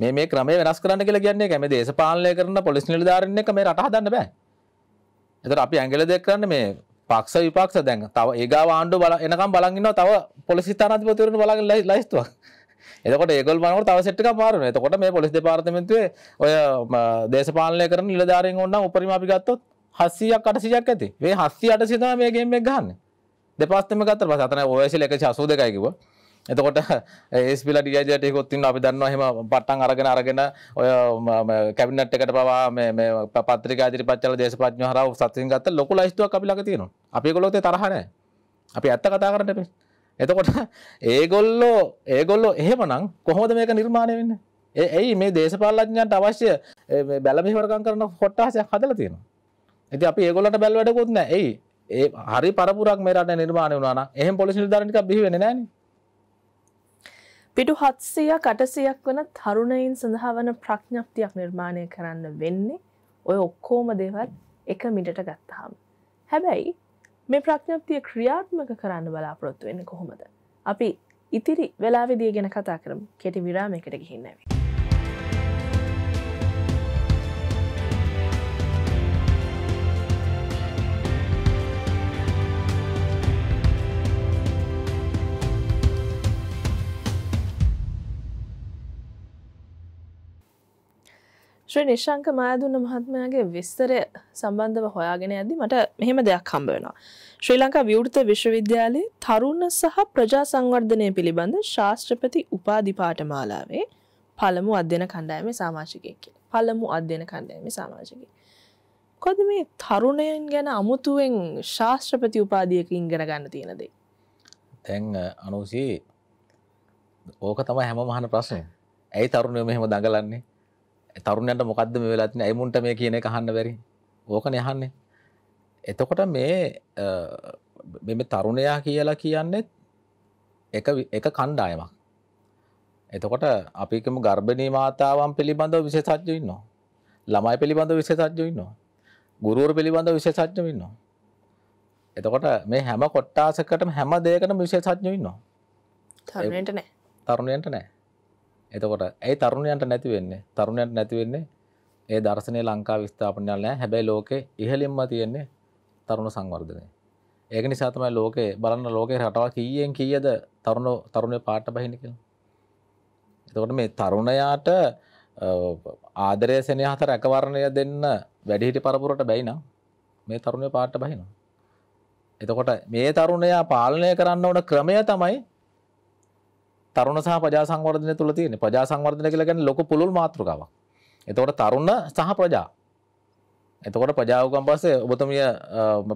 මේ මේ ක්‍රමේ වෙනස් කරන්න කියලා කියන්නේ මේ දේශපාලනය කරන පොලිස් නිලධාරීන් එක මේ රට හදන්න බෑ. ඒතර අපි ඇංගල දෙක කරන්නේ මේ පක්ෂ විපක්ෂ දැන් තව ඒගාව ආණ්ඩුව බල එනකම් බලන් ඉන්නවා තව පොලිස් ස්ථානාධිපතිවරුන් බලන් ලයිස්තුවක්. එතකොට ඒගොල් බලනකොට තව සෙට් එකක් මාරු වෙනවා. එතකොට මේ පොලිස් දෙපාර්තමේන්තුවේ ඔය දේශපාලනය කරන නිලධාරීන් ඕනනම් උපරිම අපි ගත්තොත් 700ක් 800ක් ඇති. මේ 700 800 තමයි මේ ගේම් එක ගහන්නේ. දෙපාර්තමේන්තුව ගත්තා පස්සේ අතන ඔයසිල් 182 කිව්වා. එතකොට ඒස්පිල ඩියජටයකොත්තින් අපි දන්න හෙම පට්ටන් අරගෙන අරගෙන ඔය කැබිනට් එකට පවා පත්‍රික අදිරි පච්චල දේශපඥ හර සතින් ගත්ත ලොකු ලයිස්තුව අපි ලක තියෙනවා අපි කොලොතේ තරහනෑ අපි ඇත්ත කතා කරන්න පෙ එතකොට ඒගොල්ලෝ ඒගොල්ලෝ එහෙමනම් කොහොද මේක නිර්මාණය වෙන්න ඒයි මේ දේශපාලඥන්ට අවශ්‍ය බැලමිවරකන් කරන කොට්ටහසයක් හදල තියෙනවා ඇති අපි ඒගොලට බැල් වැඩකොත්න ඇයි ඒ හරි පරපුරක් මේරට නිර්මාණය වනාන එහම පොලිසි ධරනික බිවෙන නෑනේ පිටු හත්සයක් අටසයක් වන තරුණයින් සඳහා වන ප්‍රඥප්තියක් නිර්මාණය කරන්න වෙන්නේ ඔය ඔක්කෝම දෙවත් එක මිටට ගත්තහම්. හැබැයි මේ ප්‍රඥප්තිය ක්‍රියාත්මක කරන්න බලාපොරොත්තු වෙන්න කොහොමද. අපි ඉතිරි වෙලාවිදිය ගැන කතා කරම් කෙටි විරාමයකට ගිහින්නවි. ශ්‍රී නිශංක මයදුන්න මහත්මයාගේ විස්තරය සම්බන්ධව හොයාගෙන ඇදදි මට මෙහෙම දෙයක් හම්බවෙනවා. ශ්‍රී ලංකා විවෘත විශ්වවිද්‍යාලයේ තරුණ සහ ප්‍රජා සංවර්ධනය පිළිබඳ ශාස්ත්‍රපති උපාධිපාට මාලාවේ පළමු අධ්‍යන කණ්ඩායම සාමාශිකය කිය පළමු අධ්‍යන කණ්ඩායම සාමාජික. කොද මේ තරුණයෙන් ගැන අමුතුවෙන් ශාස්ත්‍රපති උපාධියකින් ගෙන ගන්න තියෙනදේ. තැන් අනුසී ඕක තම හැම මහන ප්‍රශ්නය ඇයි තරුණය මෙහෙම දඟලන්නේ තරුණයන්ට මොකද්ද මේ වෙලා තියෙන්නේ? අයිමුන්ට මේ කියන එක අහන්න බැරි. ඕකනේ අහන්නේ. එතකොට මේ මේ තරුණයා කියලා කියන්නේ එක එක කණ්ඩායමක්. එතකොට අපි කියමු ගර්භණී මාතාවන් පිළිබඳව විශේෂඥයෝ ඉන්නවා. ළමයි පිළිබඳව විශේෂඥයෝ ඉන්නවා. ගුරුවරු පිළිබඳව විශේෂඥයෝ ඉන්නවා. එතකොට මේ හැම කොට්ටාසකටම හැම දෙයකටම විශේෂඥයෝ ඉන්නවා. තරුණයන්ට නෑ. තරුණයන්ට නෑ. එතකොට ඇයි තරුණයන්ට නැති වෙන්නේ තරුණයන්ට නැති වෙන්නේ ඒ දර්ශනය ලංකාව විස්ථාපනය නෑ හැබැයි ලෝකේ ඉහළින්ම තියෙන්නේ තරුණ සංවර්ධනය ඒක නිසා තමයි ලෝකේ බලන්න ලෝකේ රටවල් කීයෙන් කීයද තරුණ තරුණය පාට බහින්නේ කියලා එතකොට මේ තරුණයාට ආදරය සෙනෙහස රැකවරණය දෙන්න වැඩිහිටි පරපුරට බැයි නම් මේ තරුණය පාට බහිනවා එතකොට මේ තරුණයා පාලනය කරන්න ඕන ක්‍රමය තමයි තරුණ සහ ප්‍රජා සංවර්ධනය තුළ තියෙන ප්‍රජා සංවර්ධනය කියලා කියන්නේ ලොකු පුළුල් මාතෘකාවක්. එතකොට තරුණ සහ ප්‍රජා. එතකොට ප්‍රජාවකම් පස්සේ ඔබතුමිය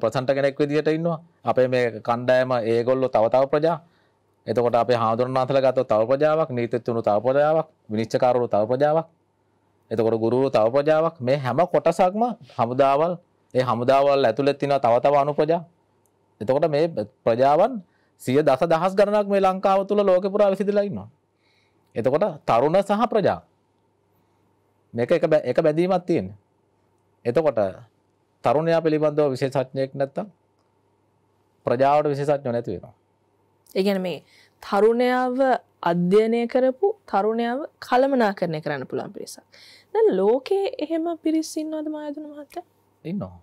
ප්‍රසන්ට කෙනෙක් විදිහට ඉන්නවා. අපේ මේ කණ්ඩායම ඒගොල්ලෝ තව තව ප්‍රජා. එතකොට අපේ හාමුදුරන් අතර ගත්තොත් තව ප්‍රජාවක්, නීතිඥුණු තව ප්‍රජාවක්, විනිශ්චයකාරවරු තව ප්‍රජාවක්. එතකොට ගුරුවරු තව ප්‍රජාවක්. මේ හැම කොටසක්ම හමුදාවල්, ඒ හමුදාවල් ඇතුළේ තියෙන තව තව අනුප්‍රජා. එතකොට මේ ප්‍රජාවන් සිය දස දහස් ගණනක් මේ ලංකාව තුළ ලෝක පුරා විසිදලා ඉන්නවා. එතකොට තරුණ සහ ප්‍රජා මේක එක එක බැඳීමක් තියෙන. එතකොට තරුණයා පිළිබඳව විශේෂඥයෙක් නැත්තම් ප්‍රජාවට විශේෂඥ නැති වෙනවා. ඒ කියන්නේ මේ තරුණයව අධ්‍යයනය කරපු තරුණයව කළමනාකරණය කරන්න පුළුවන් පිරිසක්. දැන් ලෝකේ එහෙම පිරිස් ඉන්නවද මායදුන මහත්තයා? ඉන්නවා.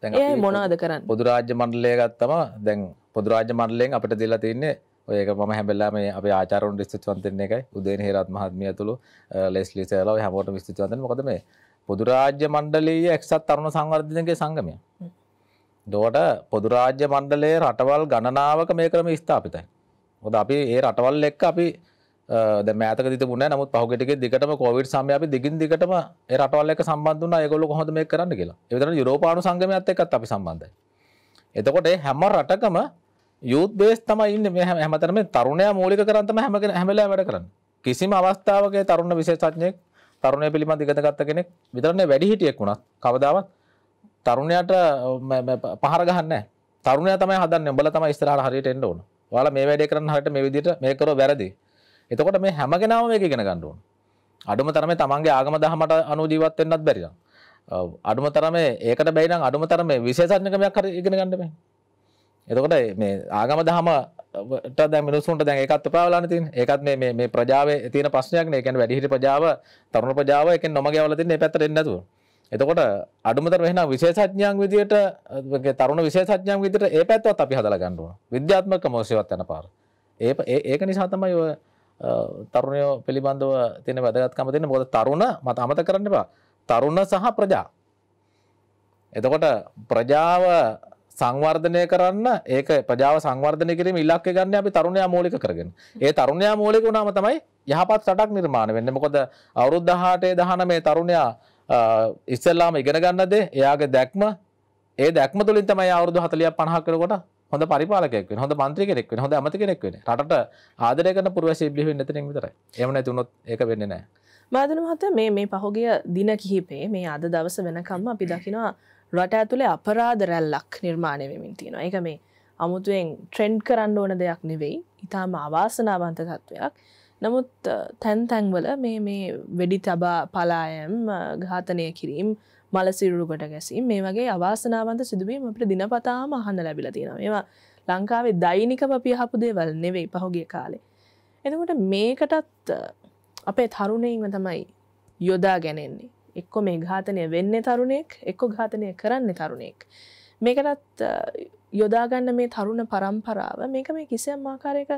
දැන් අපි මොනවද කරන්නේ? පොදු රාජ්‍ය මණ්ඩලය ගත්තම දැන් පොදුරාජ මණ්ඩලයෙන් අපිට දීලා තින්නේ ඒක ම හැබෙල්ලා මේ අප ආචාරුන් ස්තුතිවන්තන එකයි උදේ හේරත් මහත්මිය තුළු ලෙස්ලි සේලාව හැමෝට ස්තුතිවන්තන මොකද මේ පොදුරාජ්‍ය මණ්ඩලයේ එක්සත් තරුණ සංවර්ධනගේ සංගමය. දෝට පොදුරාජ්‍ය මණ්ඩලයේ රටවල් ගණනාවක මේ ක්‍රම ස්ථාපිතයි. හොද අපි ඒ රටවල් එක්ක අපි මෑතක තිබුණ නමුත් පහුගෙටික දිගටම කොවිඩ් සමය අපි දිගින් දිගටම ඒ රටවල් එක්ක සම්බන්ධ වුණා ඒගොල්ලෝ කොහොමද මේක කරන්න කියලා. ඒ විතරන යුරෝපානු සංගමයත් එක්කත් අපි සම්බන්ධයි. එතකොට හැම රටකම යුත් බේස් තමයි ඉන්න මේ හැමතරම තරුණය මූලික කරන්තම හැමගෙන හැමලා වැඩ කරන්න කිසිම අවස්ථාවක තරුණ විශේෂඥයෙක් තරුණය පිළිබඳ ඉගෙන ගත්ත කෙනෙක් විතරනේ වැඩි හිටියෙක් වුණත් කවදාවත් තරුණයට පහර ගහන්නේ තරුණයා තමයි හදන්නේ උඹලා තමයි ඉස්සරහට හරියට එන්න ඕන ඔයාලා මේ වැඩේ කරන්න හරියට මේ විදිහට මේ කරෝ වැරදි එතකොට මේ හැමගෙනාම මේක ඉගෙන ගන්න ඕන අඩුම තරමේ තමන්ගේ ආගම දහමට අනුව ජීවත් වෙන්නත් බැරි නම් අඩුම තරමේ ඒකට බැරි නම් අඩුම තරමේ විශේෂඥකමක් හරි ඉගෙන ගන්න බෑ එතකොට මේ ආගම දහම ට මිනිසුන්ට දැන් එකත් පාවලාන තින් එකත් මේ ප්‍රජාව තින ප්‍රශ්නයක් එකන වැඩිහිට ප්‍රජාව තරුණ ප්‍රජාව එක නොමගවලතින්නේ පැත්තර එන්නතු. එතකොට අඩුමතර වෙන විශේෂඥයන් විදියට තරුණ විශේෂඥයන් විදිට ඒ පැත්වත් අපි හදල ගන්නුව විද්‍යාත්මක මෝසයවත් යන පාර. ඒ ඒක නිසාතමයි ඔය තරුණයෝ පිළිබඳව තින වැදගත්කම තින බොද තරුණ මත අමත කරන්න එපා තරුණ සහ ප්‍රජා. එතකොට ප්‍රජාව සංවර්ධනය කරන්න ඒක ප්‍රජාව සංවර්ධනය කිරීම ඉලක්ක ගන්න අපි තරුණයා මූලික කරගෙන. ඒ තරුණයා මූලික වුණාම තමයි යහපත් රටක් නිර්මාණය වෙන්නේ. මොකද අවුරුදු 18 19 තරුණයා ඉස්සෙල්ලාම ඉගෙන ගන්න දේ එයාගේ දැක්ම ඒ දැක්ම තුලින් තමයි අවුරුදු 40 50 කරනකොට හොඳ පරිපාලකයෙක් වෙන්න, හොඳ මන්ත්‍රී කෙනෙක් වෙන්න, හොඳ අමති කෙනෙක් වෙන්න. රටට ආදරය කරන පුරවැසියෙක් බිහි වෙන්න එතනින් විතරයි. එහෙම නැති වුණොත් ඒක වෙන්නේ නැහැ. මාදන මහත්තයා මේ මේ පහුගිය දින කිහිපේ මේ අද දවස වෙනකම්ම අපි දකිනවා රට ඇතුළේ අපරාධ රැල්ලක් නිර්මාණය වෙමින් තියෙනවා එක මේ අමුතුවෙන් ට්‍රෙන්ඩ් කරන්න ඕන දෙයක් නෙවෙයි ඉතාම අවාසනාවන්ත තත්ත්වයක් නමුත් තැන් තැන්වල මේ මේ වෙඩි තබා පලායම් ඝාතනය කිරීම් මලසිරුරුකට ගැසීම් මේ වගේ අවාසනාවන්ත සිදුවීම අපට දිනපතාම අහන්න ලැබිල තියෙනවා ඒවා ලංකාවේ දෛනිකව පියහපු දේවල් නෙවෙයි පහුගේ කාලේ එතකොට මේකටත් අපේ තරුණයින්ව තමයි යොදා ගැනෙන්නේ එක්කො මේ ඝාතනය වෙන්න තරුණෙක් එක්කො ඝාතනය කරන්න තරුණෙක්. මේකටත් යොදාගන්න මේ තරුණ පරම්පරාව මේක මේ කිසියම් ආකාරයක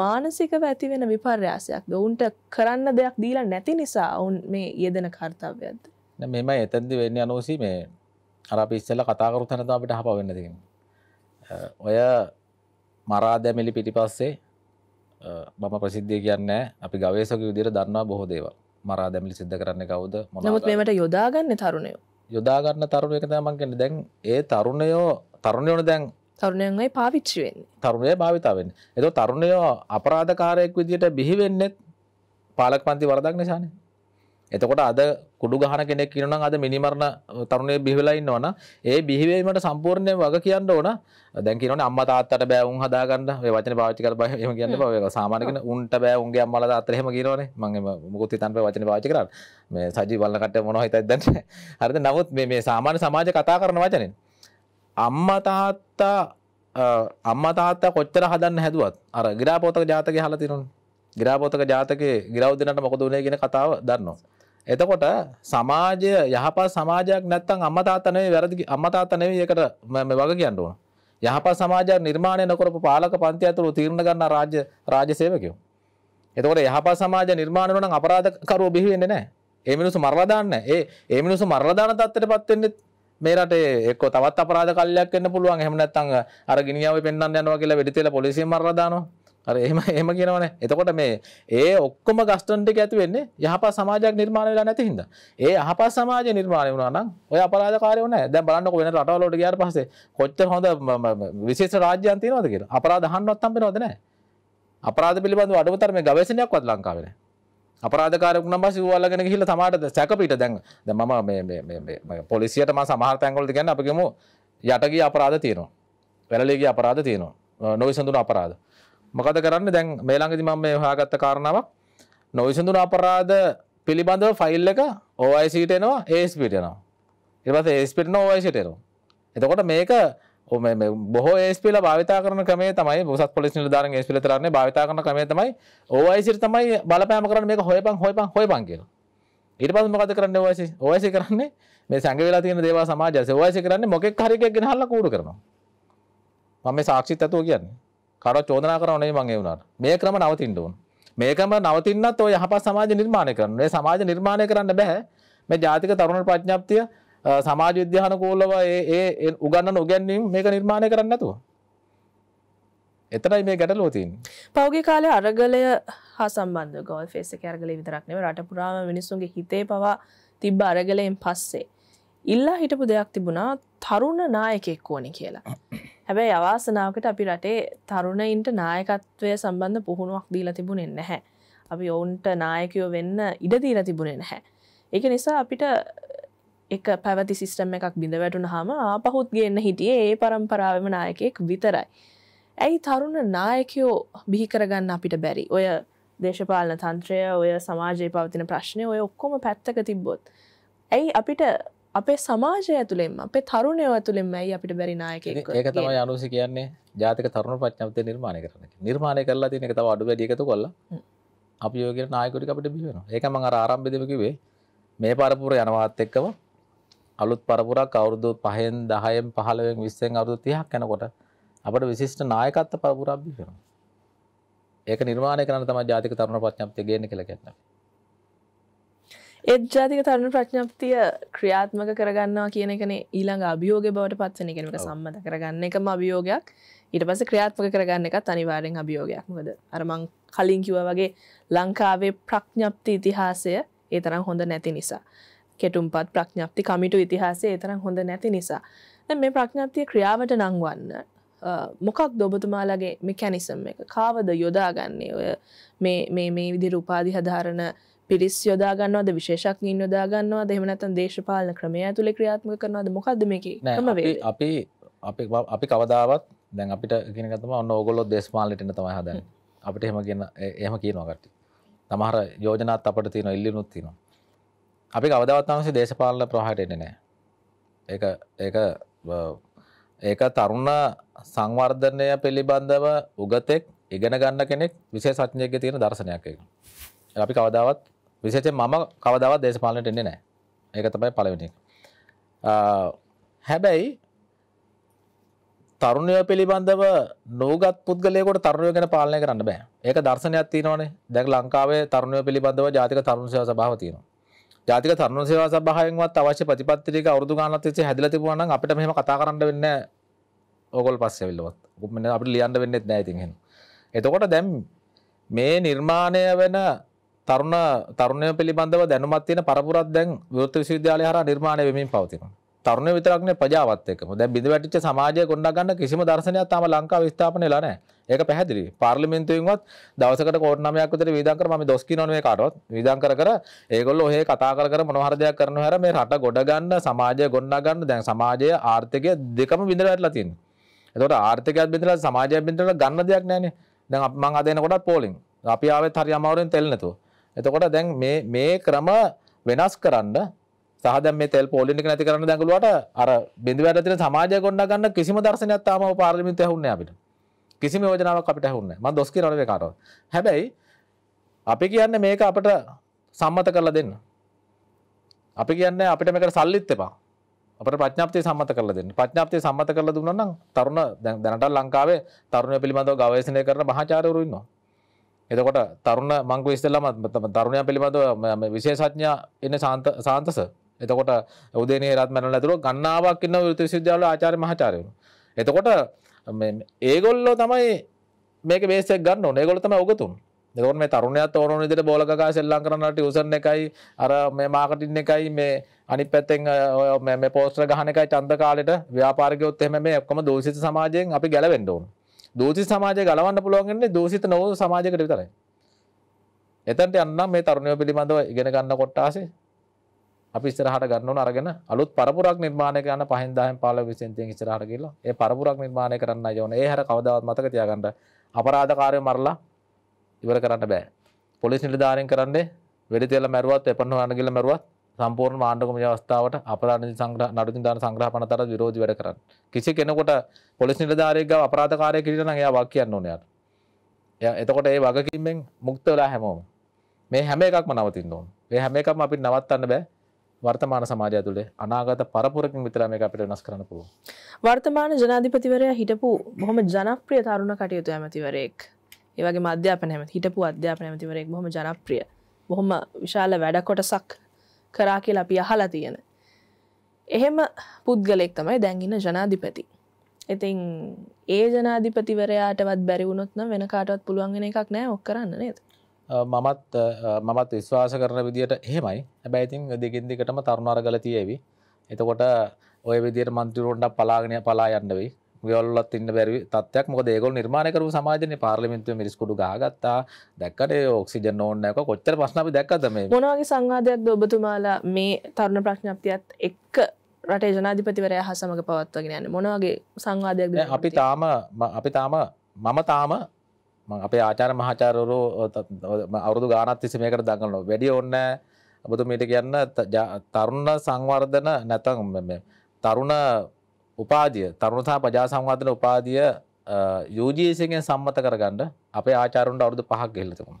මානසිකව ඇති වෙන විපර්යාසයක් දවුන්ට කරන්න දෙයක් දීලා නැති නිසා ඔවුන් මේ යෙදෙන කර්තාවයක්ද මෙම එතැදි වෙන්න අනෝසි මේ අරප ඉස්සල්ල කතාකරු තැනද අපිට හප වෙන්නදකින් ඔය මරාදැමිලි පිටි පස්සේ මම ප්‍රසිද්ධිය කියන්නේ අපි ගවේසක විදිර දන්නවා බොහෝ දේවල් මරා දැමිලි සිද්ධ කරන්න කවුද නමුත් මේට යොදාගන්න තරුණයෝ යොදාගන්න තරුණ එක තමන්ගෙන දැන් ඒ තරුණයෝ තරුණයෝන දැන් තරුණයන්ගේ පාවිච්චුවෙන් තරුණය භාවිතාවෙන් එත තරුණයෝ අපරාධකාරයෙක් විදිට බිහිවෙන්නෙත් පාලක් පන්ති වරදක් නිසාන එතකොට අද කුඩු ගහන කෙනෙක් ඉන්නවා අද මිනිමරණ තරුණයේ බිහිවෙලා ඉන්නවනම් ඒ බිහිවීමට සම්පූර්ණයෙන් වග කියන්න ඕන. දැන් කියනවනේ අම්මා තාත්තට බෑ උන් හදාගන්න. ඔය වචනේ පාවිච්චි කරලා බෑ එහෙම කියන්න බෑ. ඒක සාමාන්‍ය කෙන උන්ට බෑ උන්ගේ අම්මලා තාත්තට එහෙම කියනවනේ. මම මොකොත් හිතන්න බෑ වචනේ පාවිච්චි කරන්නේ. මේ සජීව බලන කට්ටිය මොනවා හිතයිද දැන්. හරිද? නමුත් මේ මේ සාමාන්‍ය සමාජය කතා කරන වචනේ. අම්මා තාත්තා අම්මා තාත්තා කොච්චර හදන්න හැදුවත් අර ගිරාපෝතක ජාතකයේ අහලා තියෙනවනේ. ගිරාපෝතක ජාතකයේ ගිරව් දෙනට මොකද උනේ කියන කතාව දන්නවා. එතකොට සමාජය යහපත් සමාජයක් නැත්තම් අම්මා තාත්තා නෙවෙයි වැරදි අම්මා තාත්තා නෙවෙයි ඒකට මම වග කියන්න ඕන. යහපත් සමාජයක් නිර්මාණය නොකරපු පාලක පන්ති ඇතුළු තීරණ ගන්න රාජ්‍ය රාජ්‍ය සේවකයෝ. එතකොට යහපත් සමාජය නිර්මාණය වෙනවා නම් අපරාධකරුවෝ බිහි වෙන්නේ නැහැ. ඒ මිනිස්සු මරලා දාන්න. ඒ ඒ මිනිස්සු මරලා දාන තත්ත්වයටපත් වෙන්නේ මේ රටේ එක්ක තවත් අපරාධ කල්ලයක් වෙන්න පුළුවන්. එහෙම නැත්නම් අර ගිනියාවේ පෙන්වන්න යනවා කියලා වෙඩි තියලා පොලිසියෙන් මරලා දානවා. අර එහෙම එහෙම කියනවනේ. එතකොට මේ ඒ ඔක්කොම ගස්ටන් ටික ඇති වෙන්නේ යහපත් සමාජයක් නිර්මාණය වෙලා නැති හින්දා. ඒ යහපත් සමාජය නිර්මාණය වුණා නම් ඔය අපරාධකාරයෝ නැහැ. දැන් බලන්නකො වෙන රටවල වලට ගියාට පස්සේ කොච්චර හොඳ විශේෂ රාජ්‍යයන් තියෙනවද කියලා. අපරාධ අහන්නවත් හම්බෙනවද නැහැ. අපරාධ පිළිබඳව අඩුම තරමේ ගවේෂණයක්වත් ලංකාවේ නැහැ. අපරාධකාරයෙකු නම් පස්සේ ඌ අල්ලගෙන ගිහිල්ලා තමාට සැක පිට දැන් දැන් මම මේ මේ මේ පොලිසියට මම සමහර තැන්වලදී කියන්නේ අපි කියමු යටගිය අපරාධ තියෙනවා. වැරළේ ගිය අපරාධ තියෙනවා. නොවිසඳුණු අපරාධ. මොකද කරන්න දැන් මේළඟදි මම මේ හොයාගත්ත කාරණාවක් නොවිසඳුන අපරාධ පිළිබඳව ෆයිල් එක OIC-ට එනවා ASP-ට එනවා. ඊට පස්සේ ASP-ට එනවා OIC-ට එනවා. එතකොට මේක බොහෝ ඒස්පිල භාවිතා කරන කමේ තමයි බොසත් පොලිස් නිලධාරන් ඒස්පිල තරන්නේ භාවිතා කරන කමේ තමයි OIC-ට තමයි බලපෑම කරන්න මේක හොයපන් හොයපන් හොයපන් කියලා. ඊට පස්සේ මොකද කරන්නේ OIC? OIC කරන්නේ මේ සංගවිලා තියෙන දේවා සමාජය OIC කරන්නේ මොකෙක් හරි එකක් ගෙනහල්ලා කූඩු කරනවා. මම මේ සාක්ෂිත් ඇතුව කියන්නේ. කරව චෝදනා කරනේ මගේ වුණාට මේ ක්‍රම නවතින්න ඕන මේකම නවතින්නත් ඔය යහපත් සමාජ නිර්මාණය කරන්න. මේ සමාජ නිර්මාණය කරන්න බෑ. මේ ජාතික තරුණ ප්‍රඥාප්තිය සමාජ විද්‍යානුකූලව ඒ ඒ උගන්නන උගන්වීම මේක නිර්මාණය කරන්න නැතුව. එතරයි මේ ගැටලුව තියෙන්නේ. පෞගේ කාලේ අරගලය හා සම්බන්ධව ගෝල් ෆේස් එකේ අරගලේ විතරක් නෙවෙයි රට පුරාම මිනිස්සුන්ගේ හිතේ පවා තිබ්බ අරගලයෙන් පස්සේ ඉල්ලා හිටපු දෙයක් තිබුණා තරුණ නායකයෙක් ඕනේ කියලා. හැබැයි අවාසනාවකට අපි රටේ තරුණයින්ට නායකත්වය සම්බන්ධ පුහුණුවක් දීලා තිබුණෙන් නැහැ. අපි ඔවුන්ට නායකයෝ වෙන්න ඉඩදීලා තිබුණෙ නැහැ. ඒක නිසා අපිට එක පැවති සිිස්ටම් එකක් බිඳ වැටුන හම පහුත් ගන්න හිටියේ ඒ පරම්පරාවම නායකයෙක් විතරයි. ඇයි තරුණ නායකයෝ බිහිකරගන්න අපිට බැරි ඔය දේශපාලන තන්ත්‍රය ඔය සමාජයේ පවතින ප්‍රශ්නය ඔය ඔක්කොම පැත්තක තිබ්බොත්. ඇයි අපිට අපේ සමාජය ඇතුළෙන් අපේ තරුණය ඇතුළෙන් ඇයි අපිට බැරි නායක ඒක තමයි අනුසි කියන්නේ ජාතික තරුණ ප්‍රඥාවතය නිර්මාණය කරන නිර්මාණය කරලා තියෙන එක තව අඩු වැඩි එකතු කරලා අපි යෝගයට නායකයෙකුට අපිට බිහි වෙනවා ඒක මම අර ආරම්භයේදීම කිව්වේ මේ පරපුර යනවාත් එක්කම අලුත් පරපුරක් අවුරුදු 5න් 10න් 15න් 20න් අවුරුදු 30ක් යනකොට අපිට විශිෂ්ට නායකත්ව පරපුරක් බිහි වෙනවා ඒක නිර්මාණය කරන්න තමයි ජාතික තරුණ ප්‍රඥාප්තිය ගේන්නේ කියලා කියන්නේ එත්ජාතික තරුණ ප්‍රඥප්තිය ක්‍රියාත්මක කරගන්නවා කියන එකන ඊළඟ අභියෝග බවට පත්සන එකනක සම්මත කරගන්න එකම අභියෝගයක් ඊට පස ක්‍රියාත්මක කරගන්න එකත් අනිවාරෙන් අභියෝගයක් මොද අරමං කලින් කිව වගේ ලංකාවේ ප්‍රඥප්ති ඉතිහාසය ඒ තරම් හොඳ නැති නිසා කෙටුම්පත් ප්‍රඥප්ති කමිටු ඉතිහාසේ තරම් හොඳ නැති නිසා මේ ප්‍රඥප්තිය ක්‍රියාවට නංවන්න මොකක් දොබතුමාලගේ මෙකැනිසම් එක කාවද යොදාගන්නේ ඔය මේ විදිර උපාදි හධාරණ පිරිස් යොදාගන්නවද විශේෂක්ඥින් යොදාගන්නවා දෙමනත දේශපාලන ක්‍රමය ඇතුළෙ ක්‍රියාත්ම කරනවද මොකක්ද මේක අපි අපි අපි කවදාවත් දැන් අපිට ගෙනගතම ඔන්න ඕගොල්ලො දේශමාලටන තමයි හදන් අපිට එහෙම ගන්න එහම කිය නොකට තමහර යෝජනත් අපට තියන ඉල්ලි නුත්තින අපි කවදවත්තාමසේ දේශපාලන ප්‍රහටෙන නෑ ඒ ඒක ඒක තරුණ සංවර්ධනය පිළිබඳව උගතෙක් ඉගෙන ගන්න කෙනෙක් විශේ සඥයක තියෙන දර්ශනයක් එක අපි කවදාවත් විශේෂයෙන් මම කවදාවත් දේශපාලනට එන්නේ නැහැ. ඒක තමයි පළවෙනි එක. හැබැයි තරුණය පිළිබඳව නෝගත් පුද්ගලයකට තරුණය ගැන පාලනය කරන්න බෑ ඒක දර්ශනයක් තියෙනවානේ දැන් ලංකාවේ තරුණය පිළිබඳව ජාතික තරුණ සේවා සභාව තියෙනවා. ජාතික තරුණ සේවා සභාවෙන්වත් අවශ්‍ය ප්‍රතිපත්ති ටික අවුරුදු ගානක් තිස්සේ හැදිලා තිබුණා නම් අපිට මෙහෙම කතා කරන්න වෙන්නේ නැහැ. ඕගොල්ලෝ පස්සේ අවිල්ලවත්. අපිට ලියන්න වෙන්නේත් නැහැ ඉතින් එහෙනම්. එතකොට දැන් මේ නිර්මාණය වෙන තරුණ තරුණය පිළිබඳව දැනුමත් තියෙන පරපුරක් දැන් විවෘත විශ්වවිද්‍යාලය හරහා නිර්මාණය වෙමින් පවතිනවා. තරුණය විතරක් නෙවෙයි ප්‍රජාවත් එක්කම. දැන් බිඳ වැටිච්ච සමාජය ගොඩනගා ගන්න කිසිම දර්ශනයක් තාම ලංකාවේ ස්ථාපනය වෙලා නැහැ. ඒක පැහැදිලි. පාර්ලිමේන්තුවෙන්වත් දවසකට කෝටි 9ක් විතර වියදම් කර මම දොස් කියනවනේ මේ කාටවත්. වියදම් කර කර ඒගොල්ලෝ ඔහේ කතා කර කර මොනවා හරි දෙයක් කරනවා හැර මේ රට ගොඩ ගන්න සමාජය ගොඩනගා ගන්න දැන් සමාජය ආර්ථිකය දෙකම බිඳ වැටලා තියෙනවා. එතකොට ආර්ථිකයත් බිඳලා සමාජයත් බිඳලා ගන්න දෙයක් නැහැනේ. දැන් මම අද එනකොටත් පෝලිං. අපි ආවෙත් හරි අමාරුවෙන් තෙල් නැතුව. එතකොට දැන් මේ ක්‍රම වෙනස් කරන්න සහද මේ තෙල් පෝලිනික නැති කරන්න දැඟලුවට අර බිඳු වැඩ තියෙන සමාජය ගොඩ ගන්න කිසිම දර්ශනයක් තාම පාර්ලිමේන්තුවේ ඇහුන්නේ අපිට. කිසිම යෝජනාවක් අපිට ඇහුන්නේ නැහැ. මම දොස් කියනවා නෙවෙයි කාටවත්. හැබැයි අපි කියන්නේ මේක අපිට සම්මත කරලා දෙන්න. අපි කියන්නේ අපිට මේකට සල්ලිත් එපා. අපට ප්‍රඥාප්තිය සම්මත කරලා දෙන්න. ප්‍රඥාප්තිය සම්මත කරලා දුන්නා නම් තරුණ දැන් දැනට ලංකාවේ තරුණය පිළිබඳව ගවේෂණය කරන මහාචාර්යවරු ඉන්නවා. එතකොට තරුණ මංගු ඉස්සෙල්ලම තරුණයා පිළිබඳව විශේෂඥා ඉන්න ශාන්ත ශාන්තස එතකොට උදේනේ රත් මැනලා ඇතුළු ගණනාවක් ඉන්න විශ්වවිද්‍යාල ආචාර්ය මහාචාර්යවරු. එතකොට ඒගොල්ලෝ තමයි මේක බේස් එක ගන්න ඕනේ. ඒගොල්ලෝ තමයි උගතුන්. එතකොට මේ තරුණයාත් ඕන විදිහට බෝල ගගා සෙල්ලම් කරන ටියුෂන් එකයි අර මේ මාකටින් එකයි මේ අනිත් පැත්තෙන් ඔය මේ පෝස්ටර් ගහන එකයි ඡන්ද කාලෙට ව්‍යාපාරිකයොත් එහෙම මේ ඔක්කොම දූෂිත සමාජයෙන් අපි ගැලවෙන්න ඕනේ. දූති සමාජය ගලවන්න පුළුවන්න්නේ දූසිත නොව සමාජකට විතරයි. එතන්ට යන්නම් මේ තරුණය පිළිබඳව ඉගෙන ගන්න කොට්ටාසේ අපි ස්රහට ගන්නවන අරගෙන අලුත් පරපුරක් නිර්මාණය කරන්න පහන්දාහන් පාල විසින්තිය ස්රහට කියල ඒ පරපුරක් නිර්මාණය කරන්න යවන ඒ හර කවදාවත් මතක තියාගන්න අපරාධකාරය මරලා ඉවර කරන්න බෑ පොලිස් නිලධාරෙන් කරන්නේ වෙඩි තියල මැරුවත් එපන්න අනගිල මැරුවත් සම්පූර්ණ මාණ්ඩකම අවස්ථාවට අපරාධ සංග්‍රහ නඩුදින දාන සංග්‍රහ පනතට විරෝධී වැඩ කරන්න. කිසි කෙනෙකුට පොලිස් නිලධාරියෙක් ගාව අපරාධකාරයෙක් හිටියට නම් එයා වාක් කියන්න ඕනේ යාට. එයා එතකොට ඒ වගකීමෙන් මුක්ත වෙලා හැමෝම. මේ හැම එකක්ම නවතින්න ඕන. මේ හැම එකක්ම අපිට නවත්තන්න බෑ. වර්තමාන සමාජය තුළේ අනාගත පරපුරකින් විතර මේක අපිට වෙනස් කරන්න පුළුවන්. වර්තමාන ජනාධිපතිවරයා හිටපු බොහොම ජනප්‍රිය තරුණ කටයුතු ඇමතිවරයෙක්. ඒ වගේ අධ්‍යාපන ඇමති හිටපු අධ්‍යාපන ඇමතිවරයෙක් බොහොම ජනප්‍රිය. බොහොම විශාල වැඩ කොටසක් කරා කියලා අපි අහලා තියෙන. එහෙම පුද්ගලෙක් තමයි දැන්ගින්න ජනාධිපති. ඉතින් ඒ ජනාධිපතිවරයාටවත් බැරි වුණොත් නම් වෙන කාටවත් පුළුවන් වෙන එකක් නෑ ඔක් කරන්න නේද. මමත් මමත් විශ්වාස කරන විදිහට එහෙමයි. හැබැයි ඉතින් දෙකින් දිකටම තරුණ අරගල තියෙවි. එතකොට ඔය විදිහට මන්ත්‍රීවරුන්ට පලාගෙන පලා යන්න වෙයි. ගොල්ලත් ඉන්න බැරි තත්යක් මොක ඒගොල් නිර්මාණකරු සමාජන පාර්ලිමින්තුව මිරිස්කුඩු ගත්තා දැක්කට ඔක්සිජන් ඕන්නක කොච්චර පස්්නපි දැක්කද මේ මොනවාගේ සංවාධයක් ඔබතුමාලා මේ තරුණ ප්‍රශ්නප්තියත් එක්ක රටේ ජනාධිපතිවරය හා සමඟ පවත්වගෙන යන්න මොනවාගේ සංවාධයක් අපි තාම අපි තාම මම තාම අපේ ආචාර මහාචාරරු අවුරදු ගානත් තිසමයකට දඟලනවා වැඩි ඔන්න ඔබතුමීට කියන්න තරුණ සංවර්ධන නැතන් තරුණ උපාදිය තරුණතා පජා සංවාධන උපාදිය යෝජීසිගෙන් සම්මත කරගන්න අපේ ආචාරුන්ට අවුදු පහක් ගෙල්ලතුකුම්.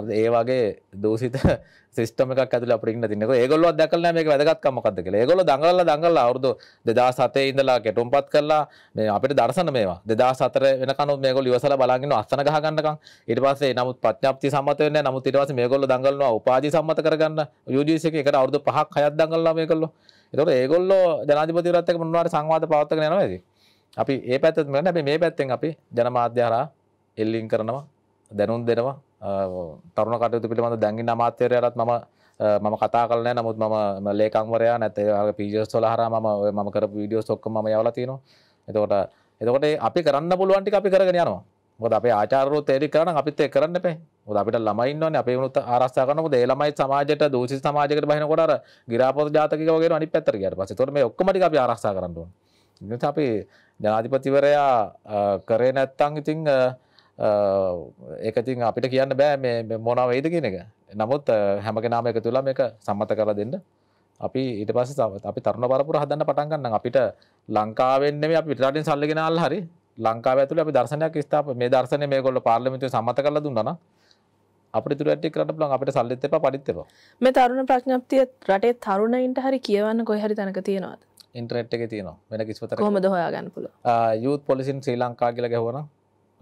අද ඒ වගේ දූසිත සිිටම කල පිට තිනක ගොල දකල මේ වැදගත්කමකක්ද කියල ගොල දඟල දඟල අවුදු දෙදා සතේ ඉඳලා කෙටුම් පත් කරලා මේ අපට දර්ශන මේවා දෙදා සතර වෙනකනු මේගොල ඉවසල බලාගෙන අස්සන ගහගන්නකම් ඉට පසේ නමුත් ප්‍රඥප්ති සමතවන නමුත් ඉටවස මේ ගොල දඟලවා උපාජි සම්මත කරගන්න යුජසික එකට අවුදු පහක් හයත් දඟල්ලා මේ කල්ලා එතකොට ඒගොල්ලෝ ජනාධිපතිවරයත් එක්ක මොනවාට සංවාද පවත්වාගෙන යනවා ඉතින්. අපි ඒ පැත්තත් මෙන්න අපි මේ පැත්තෙන් අපි ජනමාධ්‍ය හරහා එල්ලින් කරනවා දැනුම් දෙනවා තරුණ කටයුතු පිළිබඳ දැන්ගින් අමාත්‍යවරයාටත් මම මම කතා කළා නෑ නමුත් මම ලේකම්වරයා නැත්නම් ඔයාගේ පීජර්ස් වල හරහා මම මම කරපු වීඩියෝස් ඔක්කොම මම යවලා තිනවා. එතකොට එතකොට අපි කරන්න පුළුවන් ටික අපි කරගෙන යනවා. මොකද අපේ ආචාර්යවරු තේරි කරන අපිත් ඒක කරන්න බෑ. අපිට ළමයින්න අපේ නුත් ආරස්සාකනක දේ ළමයි සමාජයට දූෂි සමාජකට බහිනකොට අර ගිරාපොත ජාතකවගේ අනි පැත්තර ගයට පස තොර මේ ඔක්කමටි අපි ආරක්ෂා කරන්නුවන් අපි ජනාධිපතිවරයා කරේ නැත්තං ඉතිං ඒකතින් අපිට කියන්න බෑ මේ මොනාව වෙයිද කියන එක නමුත් හැමක නාම එක තුළම එක සම්මත කර දෙන්න අපි ඊට පස්ස තවත් අපි තරුණ පරපුර හදන්න පටන් ගන්න අපිට ලංකාවෙන්න මේ අපි පිටරටින් සල්ලගෙනල් හරි ලංකාව ඇතුළේ අපි දර්ශනයක් ස්ථාප මේ දර්ශනය මේගොල්ලෝ පාර්ලිමේන්තුවේ සම්මත කරලා දුන්නා නම් අපිට ඉතුරුට එක්ක කරන්න පුළුවන් අපිට සල්ලිත් එපා පඩිත් එපා මේ තරුණ ප්‍රඥප්තිය රටේ තරුණයින්ට හරි කියවන්න කොයි හරි තැනක තියෙනවද ඉන්ටරට් එක තියෙනවා වෙන කිසිවතර කොහොමද හොයාගන්න පුළුවන් යූත් පොලිසින් ශ්‍රී ලංකා කියලා ගැහුවන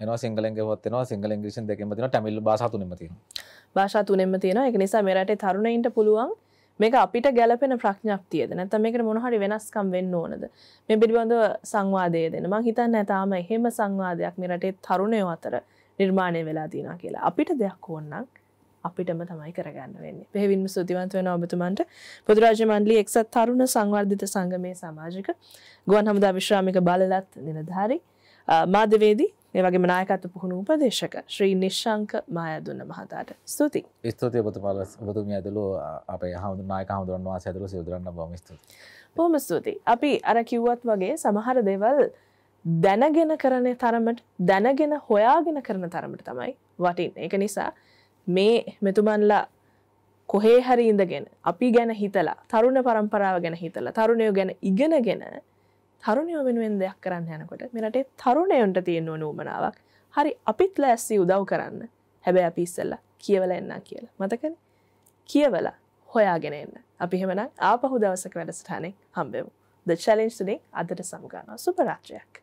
එනවා සිංහලෙන් ගැහුවත් එනවා සිංහල ඉංග්‍රීසියෙන් දෙකෙන්ම තියෙනවා තමිල් භාෂා තුනෙම තියෙනවා භාෂා තුනෙම තියෙනවා ඒක නිසා මේ රටේ තරුණයින්ට පුළුවන් මේක අපිට ගැලපෙන ප්‍රඥප්තියද නැත්නම් මේකට මොන හරි වෙනස්කම් වෙන්න ඕනද මේ පිළිබඳව සංවාදය දෙන්න මං හිතන්නේ තාම එහෙම සංවාදයක් මේ රටේ තරුණයෝ අතර නිර්මාණය වෙලා තියෙන කියලා අපිට දෙයක් ඕන්නම් අපිටම තමයි කරගන්න වෙන්නේ පෙහිවින්ම සුතිවන්ත වෙන ඔබතුමන්ට පොදුරාජ මණ්ඩලි එක්සත් තරුණ සංවර්ධිත සංගමය සමාජික ගුවන් හමුදා විශ්‍රාමික බලලත් නිලධාරි මාධ්‍යවේදී ඒ වගේ මනායකත්ව පුහුණු උපදේශක ශ්‍රී නිශ්ශංක මායදුන්න මහතාට ස්තුති ස්තුතිය ඔබතුමාල ඔබතුමිය ඇතුළු අපේ හමුදු නායක හමුදුරන් වාසය ඇතුළු සිදුරන්න බොහොම ස්තුතියි බොහොම ස්තුතියි අපි අර කිව්වත් වගේ සමහර දේවල් දැනගෙන කරන තරමට දැනගෙන හොයාගෙන කරන තරමට තමයි වටින් එක නිසා මේ මෙතුමන්ලා කොහේ හරි ඉඳගෙන අපි ගැන හිතලා තරුණ පරම්පරාව ගැන හිතලා තරුණයෝ ගැන ඉගෙනගෙන තරුණයෝ වෙනුවෙන් දෙයක් කරන්න යනකොට මෙරටේ තරුණයොන්ට තියෙන නූමනාවක් හරි අපිත් ලෑස්සී උදව් කරන්න හැබැ අපි ඉස්සල්ල කියවල එන්න කියලා මතකන කියවලා හොයාගෙන එන්න අපි හෙමනම් ආපහු දවසක වැඩසටහනෙක් හම්බෙමු ද චලෙන්ජ් තුනේ අදට සමුගාන සුපරාජයක්.